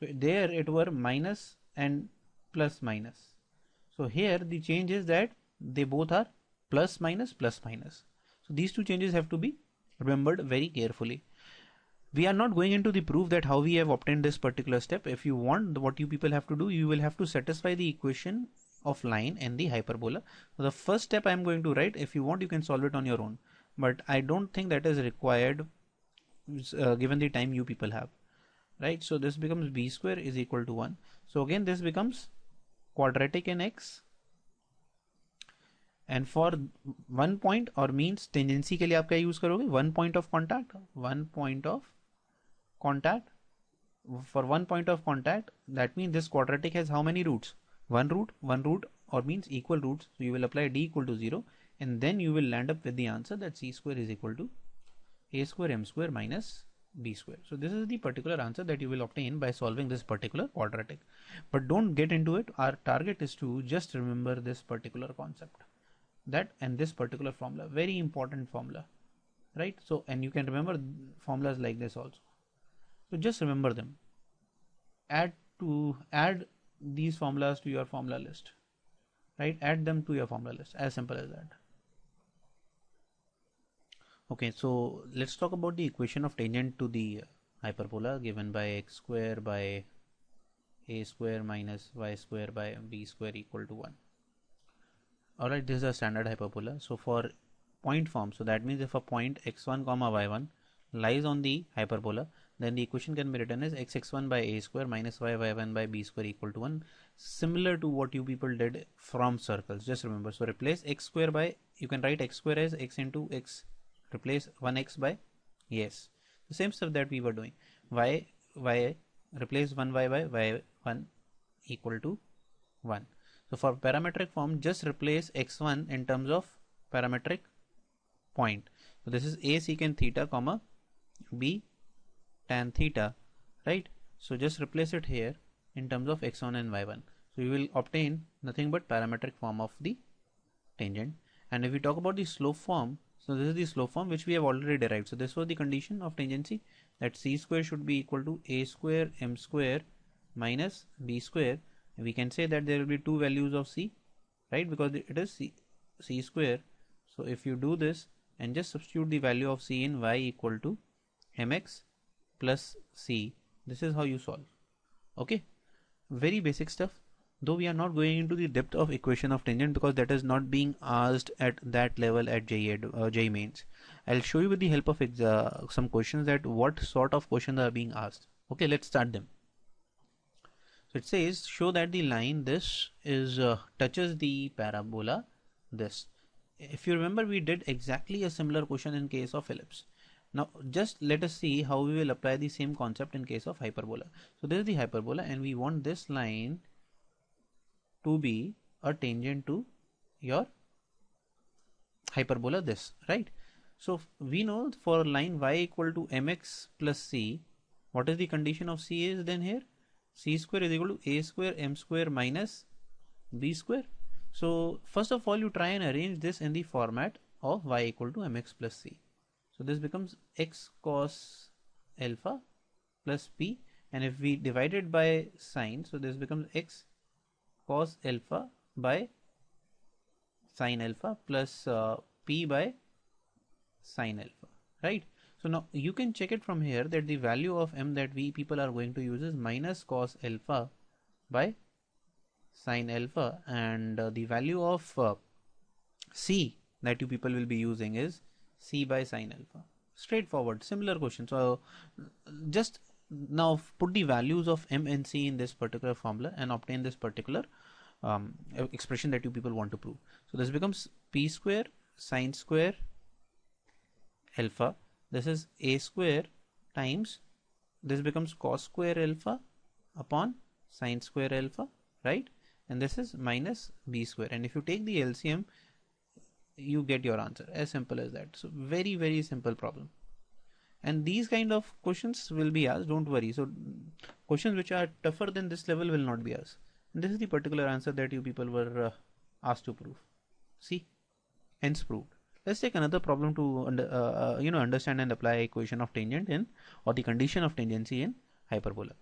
so there it were minus and plus minus so here the change is that they both are plus minus plus minus so these two changes have to be remembered very carefully we are not going into the proof that how we have obtained this particular step if you want what you people have to do you will have to satisfy the equation of line and the hyperbola so the first step i am going to write if you want you can solve it on your own but I don't think that is required uh, given the time you people have right so this becomes b square is equal to 1 so again this becomes quadratic in x and for one point or means tangency ke liye aap kya use karoge one point of contact one point of contact for one point of contact that means this quadratic has how many roots one root one root or means equal roots so you will apply d equal to 0 and then you will land up with the answer that c square is equal to a square m square minus b square. So this is the particular answer that you will obtain by solving this particular quadratic. But don't get into it. Our target is to just remember this particular concept that and this particular formula very important formula right so and you can remember formulas like this also so just remember them add to add these formulas to your formula list right add them to your formula list as simple as that okay so let's talk about the equation of tangent to the hyperbola given by x square by a square minus y square by b square equal to 1 alright this is a standard hyperbola so for point form so that means if a point x1 comma y1 lies on the hyperbola then the equation can be written as x x1 by a square minus y y1 by b square equal to 1 similar to what you people did from circles just remember so replace x square by you can write x square as x into x replace 1x by yes the same stuff that we were doing y y replace 1y by y1 equal to 1 so for parametric form just replace x1 in terms of parametric point so this is a secant theta comma b tan theta right so just replace it here in terms of x1 and y1 so you will obtain nothing but parametric form of the tangent and if we talk about the slope form so this is the slope form which we have already derived. So this was the condition of tangency that c square should be equal to a square m square minus b square. We can say that there will be two values of c, right? Because it is c, c square. So if you do this and just substitute the value of c in y equal to mx plus c, this is how you solve. Okay, very basic stuff though we are not going into the depth of equation of tangent because that is not being asked at that level at J, uh, J mains I'll show you with the help of uh, some questions that what sort of questions are being asked okay let's start them so it says show that the line this is uh, touches the parabola this if you remember we did exactly a similar question in case of ellipse now just let us see how we will apply the same concept in case of hyperbola so this is the hyperbola and we want this line to be a tangent to your hyperbola this right so we know for line y equal to mx plus c what is the condition of c is then here c square is equal to a square m square minus b square so first of all you try and arrange this in the format of y equal to mx plus c so this becomes x cos alpha plus p and if we divide it by sine so this becomes x cos alpha by sine alpha plus uh, p by sine alpha right so now you can check it from here that the value of m that we people are going to use is minus cos alpha by sine alpha and uh, the value of uh, c that you people will be using is c by sine alpha straightforward similar question so just now put the values of m and c in this particular formula and obtain this particular um, expression that you people want to prove so this becomes p square sine square alpha this is a square times this becomes cos square alpha upon sine square alpha right and this is minus b square and if you take the LCM you get your answer as simple as that so very very simple problem and these kind of questions will be asked don't worry so questions which are tougher than this level will not be asked and this is the particular answer that you people were uh, asked to prove see hence proved let's take another problem to under, uh, uh, you know understand and apply equation of tangent in or the condition of tangency in hyperbola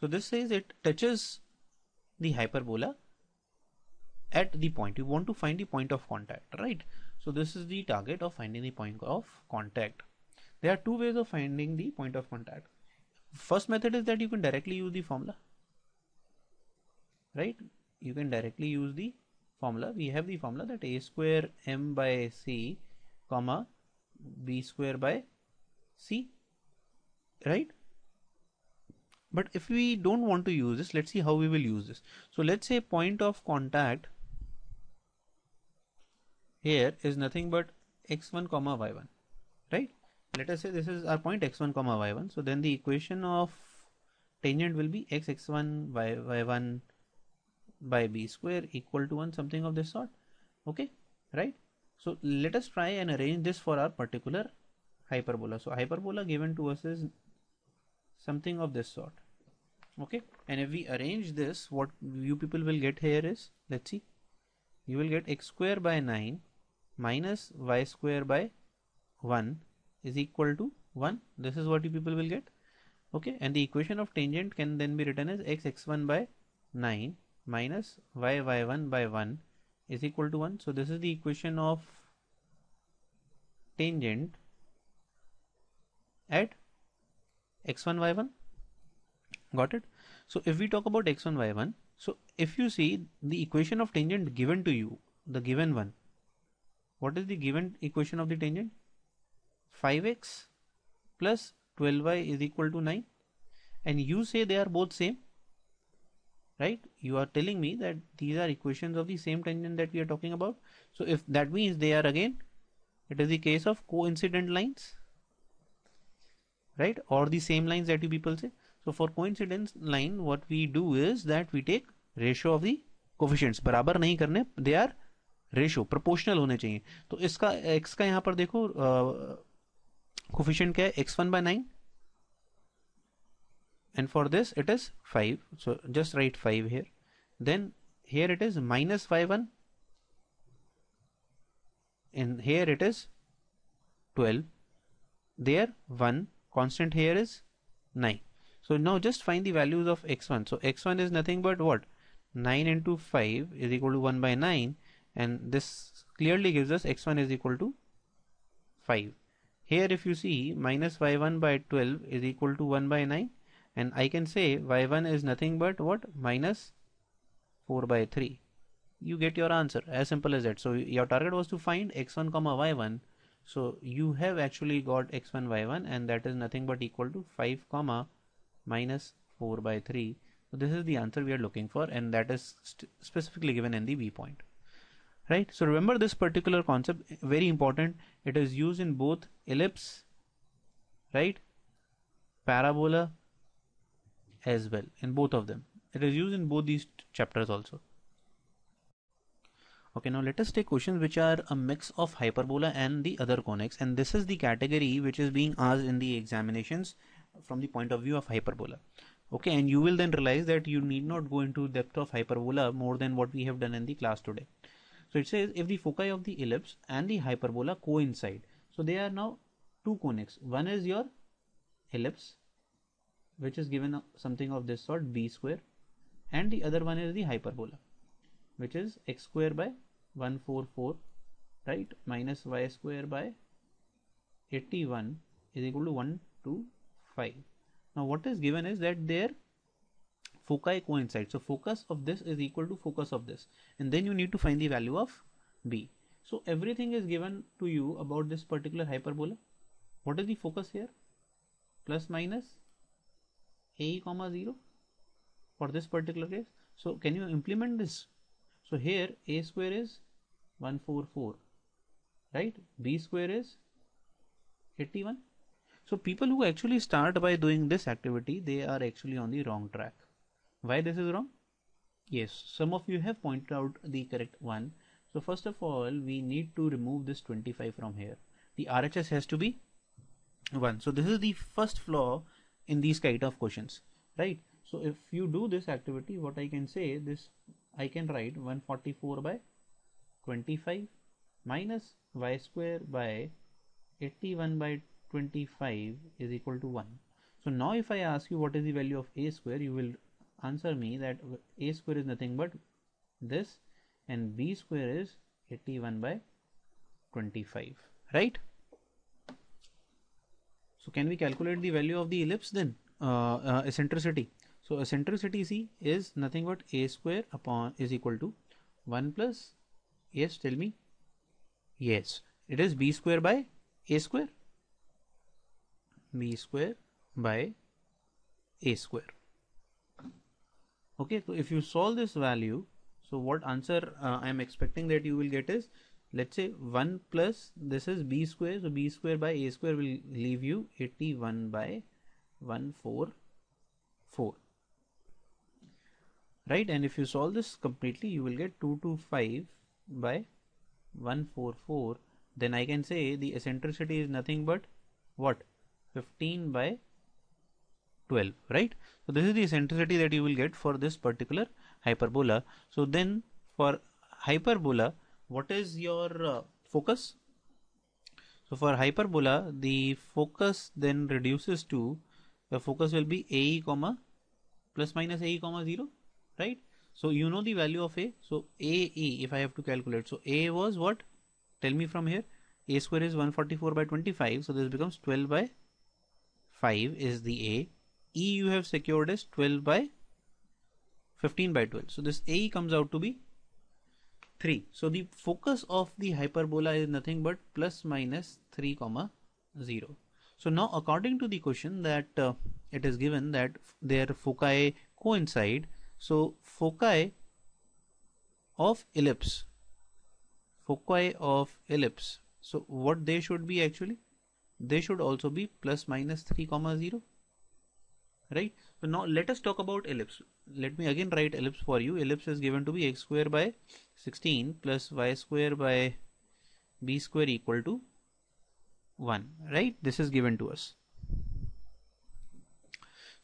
so this says it touches the hyperbola at the point you want to find the point of contact right so this is the target of finding the point of contact there are two ways of finding the point of contact first method is that you can directly use the formula right you can directly use the formula we have the formula that a square m by c comma b square by c right but if we don't want to use this let's see how we will use this so let's say point of contact here is nothing but x1 comma y1 right let us say this is our point x1 comma y1 so then the equation of tangent will be x x1 y y1 by b square equal to 1 something of this sort okay right so let us try and arrange this for our particular hyperbola so hyperbola given to us is something of this sort okay and if we arrange this what you people will get here is let's see you will get x square by 9 minus y square by 1 is equal to 1 this is what you people will get okay and the equation of tangent can then be written as x x1 by 9 minus y y1 by 1 is equal to 1 so this is the equation of tangent at x1 y1 got it so if we talk about x1 y1 so if you see the equation of tangent given to you the given one what is the given equation of the tangent 5x plus 12y is equal to 9 and you say they are both same right you are telling me that these are equations of the same tangent that we are talking about so if that means they are again it is the case of coincident lines right or the same lines that you people say so for coincidence line what we do is that we take ratio of the coefficients बराबर नहीं करने they are ratio proportional होने चाहिए तो इसका x का यहाँ पर देखो Coefficient क्या है x one by and for this it is 5 so just write 5 here then here it is minus 5 1 and here it is 12 there 1 constant here is 9 so now just find the values of x1 so x1 is nothing but what 9 into 5 is equal to 1 by 9 and this clearly gives us x1 is equal to 5 here if you see minus y1 by 12 is equal to 1 by 9 and I can say y1 is nothing but what minus 4 by 3 you get your answer as simple as that so your target was to find x1 comma y1 so you have actually got x1 y1 and that is nothing but equal to 5 comma minus 4 by 3 so this is the answer we are looking for and that is specifically given in the b point right so remember this particular concept very important it is used in both ellipse right parabola as well in both of them it is used in both these chapters also okay now let us take questions which are a mix of hyperbola and the other conics and this is the category which is being asked in the examinations from the point of view of hyperbola okay and you will then realize that you need not go into depth of hyperbola more than what we have done in the class today so it says if the foci of the ellipse and the hyperbola coincide. So they are now two conics. One is your ellipse which is given something of this sort b square and the other one is the hyperbola which is x square by 144 right minus y square by 81 is equal to 125. Now what is given is that their foci coincide. So focus of this is equal to focus of this and then you need to find the value of b. So everything is given to you about this particular hyperbola. What is the focus here? Plus minus a comma 0 for this particular case. So can you implement this? So here a square is 144 right b square is 81 so people who actually start by doing this activity they are actually on the wrong track why this is wrong yes some of you have pointed out the correct one so first of all we need to remove this 25 from here the RHS has to be 1 so this is the first flaw in these kind of questions right so if you do this activity what I can say this I can write 144 by 25 minus y square by 81 by 25 is equal to 1 so now if I ask you what is the value of a square you will answer me that a square is nothing but this and b square is 81 by 25 right so can we calculate the value of the ellipse then uh, uh, eccentricity so eccentricity c is nothing but a square upon is equal to 1 plus yes tell me yes it is b square by a square b square by a square okay so if you solve this value so what answer uh, I am expecting that you will get is let's say 1 plus this is b square so b square by a square will leave you 81 by 144 right and if you solve this completely you will get 225 by 144 then I can say the eccentricity is nothing but what 15 by 12 right so this is the eccentricity that you will get for this particular hyperbola so then for hyperbola what is your uh, focus so for hyperbola the focus then reduces to the focus will be ae comma plus minus a comma 0 right so you know the value of a so ae if i have to calculate so a was what tell me from here a square is 144 by 25 so this becomes 12 by 5 is the a E you have secured is 12 by 15 by 12. So this A comes out to be 3. So the focus of the hyperbola is nothing but plus minus 3 comma 0. So now according to the question that uh, it is given that their foci coincide. So foci of ellipse, foci of ellipse. So what they should be actually? They should also be plus minus 3 comma 0 right so now let us talk about ellipse let me again write ellipse for you ellipse is given to be x square by 16 plus y square by b square equal to 1 right this is given to us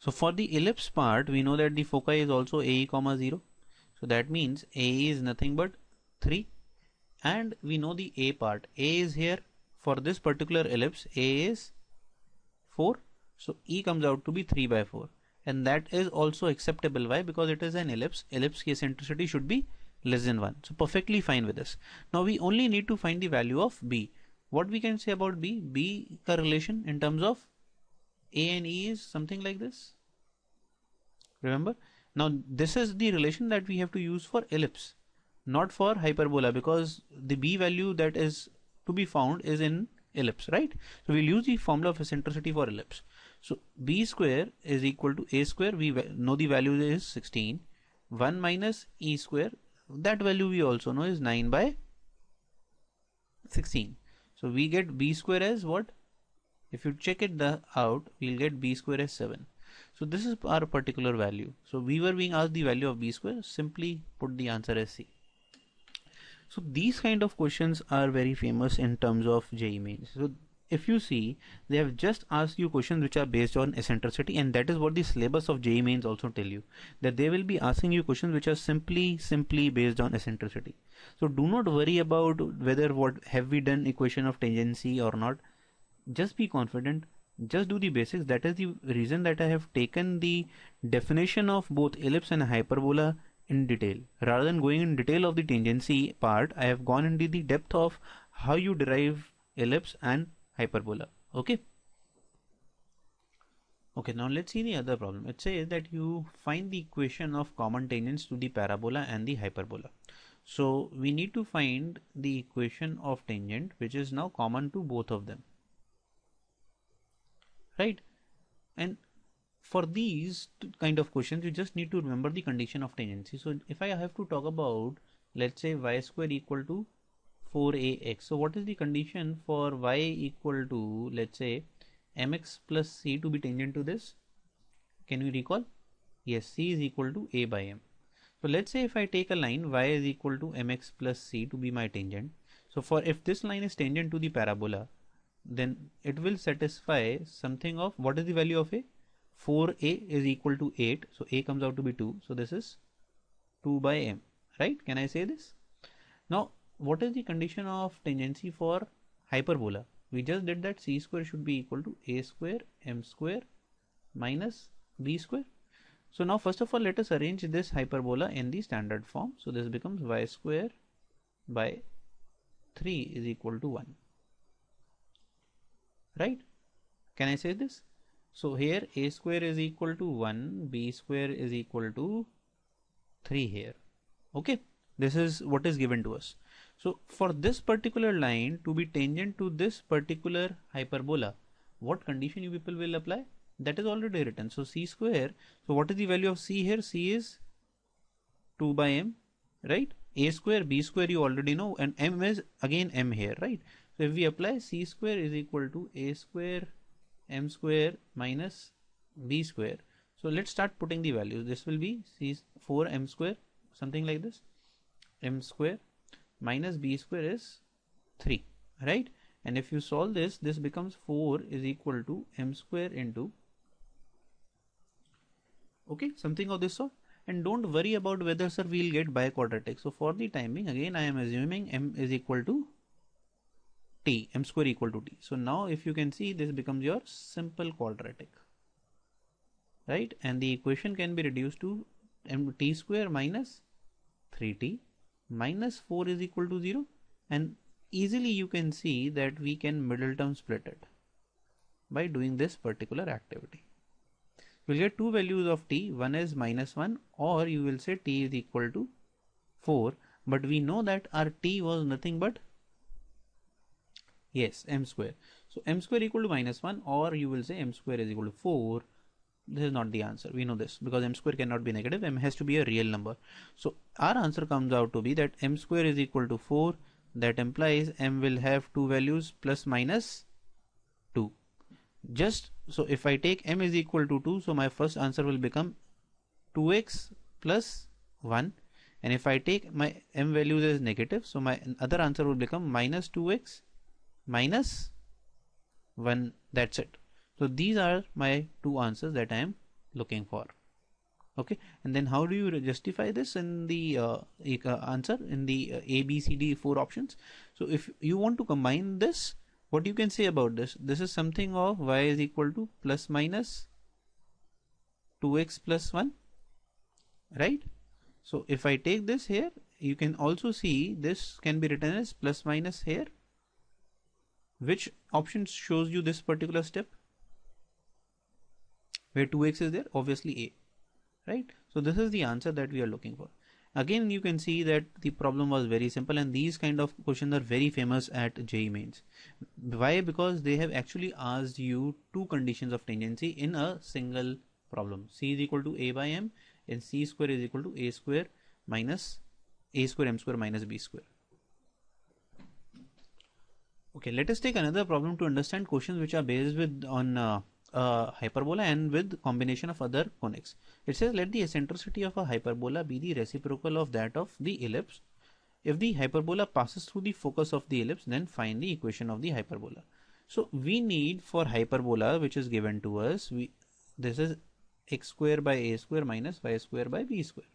so for the ellipse part we know that the foci is also a comma 0 so that means a is nothing but 3 and we know the a part a is here for this particular ellipse a is 4 so E comes out to be 3 by 4 and that is also acceptable. Why? Because it is an ellipse. Ellipse eccentricity should be less than 1. So perfectly fine with this. Now we only need to find the value of B. What we can say about B? B correlation in terms of A and E is something like this. Remember? Now this is the relation that we have to use for ellipse not for hyperbola because the b value that is to be found is in ellipse right so we'll use the formula of eccentricity for ellipse so b square is equal to a square. We know the value is 16. 1 minus e square. That value we also know is 9 by 16. So we get b square as what? If you check it the, out, we'll get b square as 7. So this is our particular value. So we were being asked the value of b square. Simply put the answer as c. So these kind of questions are very famous in terms of JEE mains. So if you see they have just asked you questions which are based on eccentricity and that is what the syllabus of JEE mains also tell you that they will be asking you questions which are simply simply based on eccentricity so do not worry about whether what have we done equation of tangency or not just be confident just do the basics that is the reason that I have taken the definition of both ellipse and hyperbola in detail rather than going in detail of the tangency part I have gone into the depth of how you derive ellipse and hyperbola okay okay now let's see the other problem it says that you find the equation of common tangents to the parabola and the hyperbola so we need to find the equation of tangent which is now common to both of them right and for these kind of questions you just need to remember the condition of tangency so if I have to talk about let's say y square equal to 4ax. So what is the condition for y equal to let's say mx plus c to be tangent to this? Can you recall? Yes, c is equal to a by m. So let's say if I take a line y is equal to mx plus c to be my tangent. So for if this line is tangent to the parabola, then it will satisfy something of what is the value of a? 4a is equal to 8. So a comes out to be 2. So this is 2 by m, right? Can I say this? Now what is the condition of tangency for hyperbola? We just did that c square should be equal to a square m square minus b square. So now first of all let us arrange this hyperbola in the standard form. So this becomes y square by 3 is equal to 1. Right? Can I say this? So here a square is equal to 1, b square is equal to 3 here. Okay, this is what is given to us. So for this particular line to be tangent to this particular hyperbola, what condition you people will apply? That is already written. So c square. So what is the value of c here? c is 2 by m, right? a square, b square you already know and m is again m here, right? So if we apply c square is equal to a square m square minus b square. So let's start putting the values. This will be c 4 m square, something like this, m square minus b square is 3 right and if you solve this this becomes 4 is equal to m square into okay something of this sort and don't worry about whether sir we'll get biquadratic so for the timing again I am assuming m is equal to t m square equal to t so now if you can see this becomes your simple quadratic right and the equation can be reduced to m t square minus 3t minus 4 is equal to 0 and easily you can see that we can middle term split it by doing this particular activity. You'll get two values of t, one is minus 1 or you will say t is equal to 4 but we know that our t was nothing but yes m square. So m square equal to minus 1 or you will say m square is equal to 4 this is not the answer we know this because m square cannot be negative m has to be a real number so our answer comes out to be that m square is equal to 4 that implies m will have two values plus minus 2 just so if I take m is equal to 2 so my first answer will become 2x plus 1 and if I take my m values as negative so my other answer will become minus 2x minus 1 that's it so these are my two answers that I am looking for okay and then how do you justify this in the uh, uh, answer in the uh, a b c d four options so if you want to combine this what you can say about this this is something of y is equal to plus minus 2x plus 1 right so if I take this here you can also see this can be written as plus minus here which option shows you this particular step where 2x is there obviously a right so this is the answer that we are looking for again you can see that the problem was very simple and these kind of questions are very famous at JE mains why because they have actually asked you two conditions of tangency in a single problem c is equal to a by m and c square is equal to a square minus a square m square minus b square okay let us take another problem to understand questions which are based with on uh, uh, hyperbola and with combination of other conics. It says let the eccentricity of a hyperbola be the reciprocal of that of the ellipse. If the hyperbola passes through the focus of the ellipse, then find the equation of the hyperbola. So we need for hyperbola which is given to us, we this is x square by a square minus y square by b square.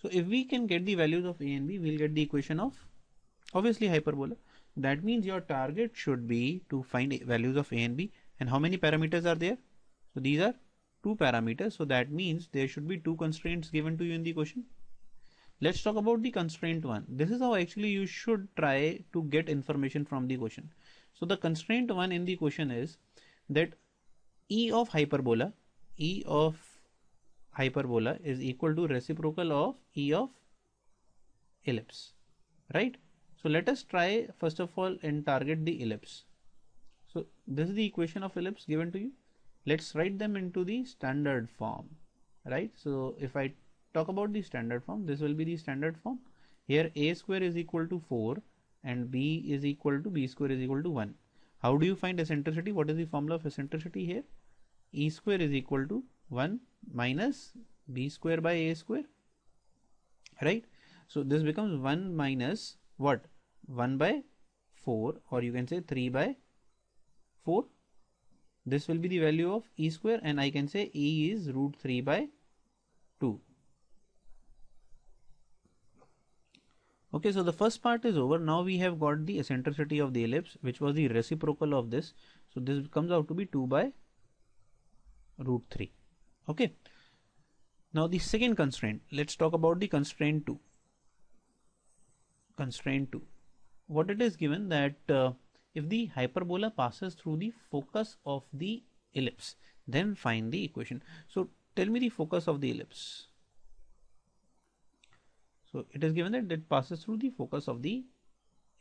So if we can get the values of a and b, we'll get the equation of obviously hyperbola. That means your target should be to find values of a and b and how many parameters are there so these are two parameters so that means there should be two constraints given to you in the question let's talk about the constraint one this is how actually you should try to get information from the question so the constraint one in the question is that e of hyperbola e of hyperbola is equal to reciprocal of e of ellipse right so let us try first of all and target the ellipse so this is the equation of ellipse given to you. Let's write them into the standard form, right? So if I talk about the standard form, this will be the standard form. Here a square is equal to 4 and b is equal to b square is equal to 1. How do you find eccentricity? What is the formula of eccentricity here? e square is equal to 1 minus b square by a square, right? So this becomes 1 minus what? 1 by 4 or you can say 3 by 4 this will be the value of e square and I can say e is root 3 by 2 okay so the first part is over now we have got the eccentricity of the ellipse which was the reciprocal of this so this comes out to be 2 by root 3 okay now the second constraint let's talk about the constraint 2 constraint 2 what it is given that uh, if the hyperbola passes through the focus of the ellipse, then find the equation. So tell me the focus of the ellipse. So it is given that it passes through the focus of the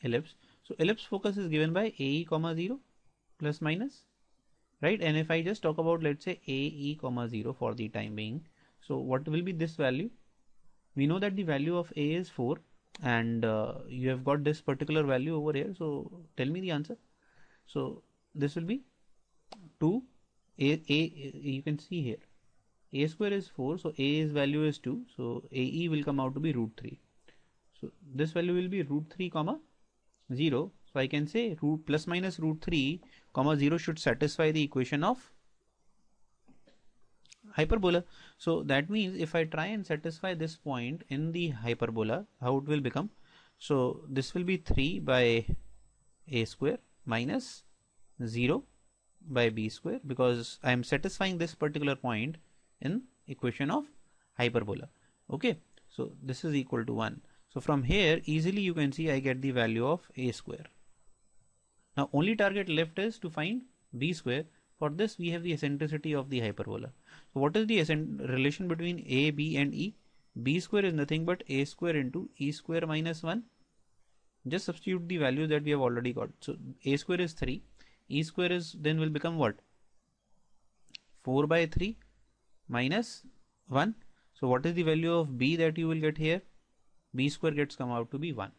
ellipse. So ellipse focus is given by AE comma 0 plus minus right and if I just talk about let's say AE comma 0 for the time being so what will be this value we know that the value of A is 4 and uh, you have got this particular value over here so tell me the answer so this will be 2 a, a, a you can see here a square is 4 so a's value is 2 so ae will come out to be root 3 so this value will be root 3 comma 0 so i can say root plus minus root 3 comma 0 should satisfy the equation of hyperbola so that means if I try and satisfy this point in the hyperbola how it will become so this will be 3 by a square minus 0 by b square because I am satisfying this particular point in equation of hyperbola okay so this is equal to 1 so from here easily you can see I get the value of a square now only target left is to find b square for this we have the eccentricity of the hyperbola. So what is the relation between a, b and e? b square is nothing but a square into e square minus 1. Just substitute the values that we have already got. So a square is 3, e square is then will become what? 4 by 3 minus 1. So what is the value of b that you will get here? b square gets come out to be 1.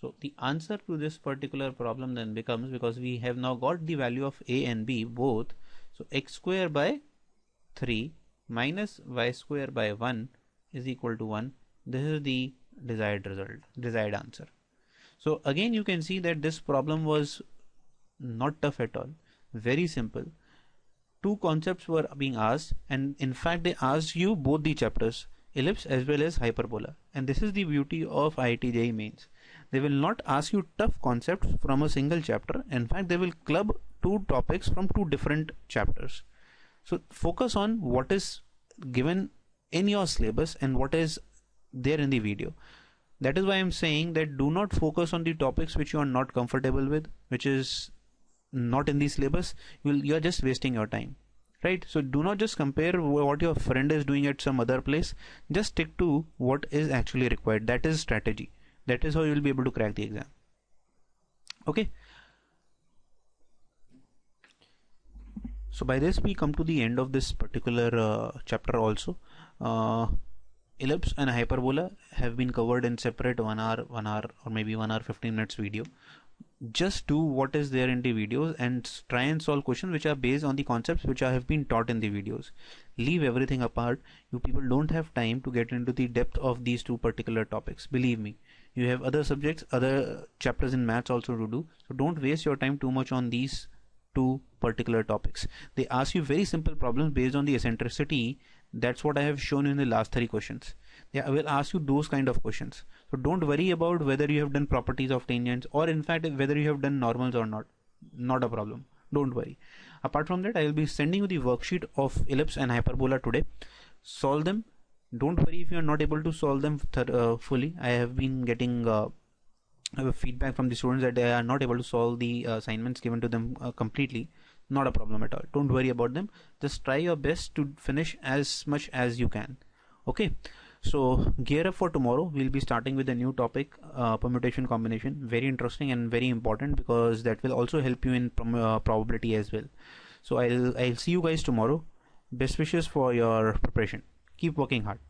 So the answer to this particular problem then becomes because we have now got the value of a and b both. So x square by 3 minus y square by 1 is equal to 1. This is the desired result, desired answer. So again you can see that this problem was not tough at all, very simple. Two concepts were being asked and in fact they asked you both the chapters, ellipse as well as hyperbola. And this is the beauty of IIT JEE mains they will not ask you tough concepts from a single chapter. In fact, they will club two topics from two different chapters. So focus on what is given in your syllabus and what is there in the video. That is why I'm saying that do not focus on the topics which you are not comfortable with, which is not in the syllabus. You are just wasting your time, right? So do not just compare what your friend is doing at some other place. Just stick to what is actually required. That is strategy that is how you will be able to crack the exam okay so by this we come to the end of this particular uh, chapter also uh, ellipse and hyperbola have been covered in separate one hour one hour or maybe one hour 15 minutes video just do what is there in the videos and try and solve questions which are based on the concepts which I have been taught in the videos. Leave everything apart. You people don't have time to get into the depth of these two particular topics. Believe me, you have other subjects other chapters in maths also to do so don't waste your time too much on these two particular topics they ask you very simple problems based on the eccentricity that's what i have shown in the last three questions they will ask you those kind of questions so don't worry about whether you have done properties of tangents or in fact whether you have done normals or not not a problem don't worry apart from that i will be sending you the worksheet of ellipse and hyperbola today solve them don't worry if you are not able to solve them uh, fully i have been getting uh, feedback from the students that they are not able to solve the uh, assignments given to them uh, completely not a problem at all don't worry about them just try your best to finish as much as you can okay so gear up for tomorrow we'll be starting with a new topic uh, permutation combination very interesting and very important because that will also help you in uh, probability as well so i'll i'll see you guys tomorrow best wishes for your preparation keep working hard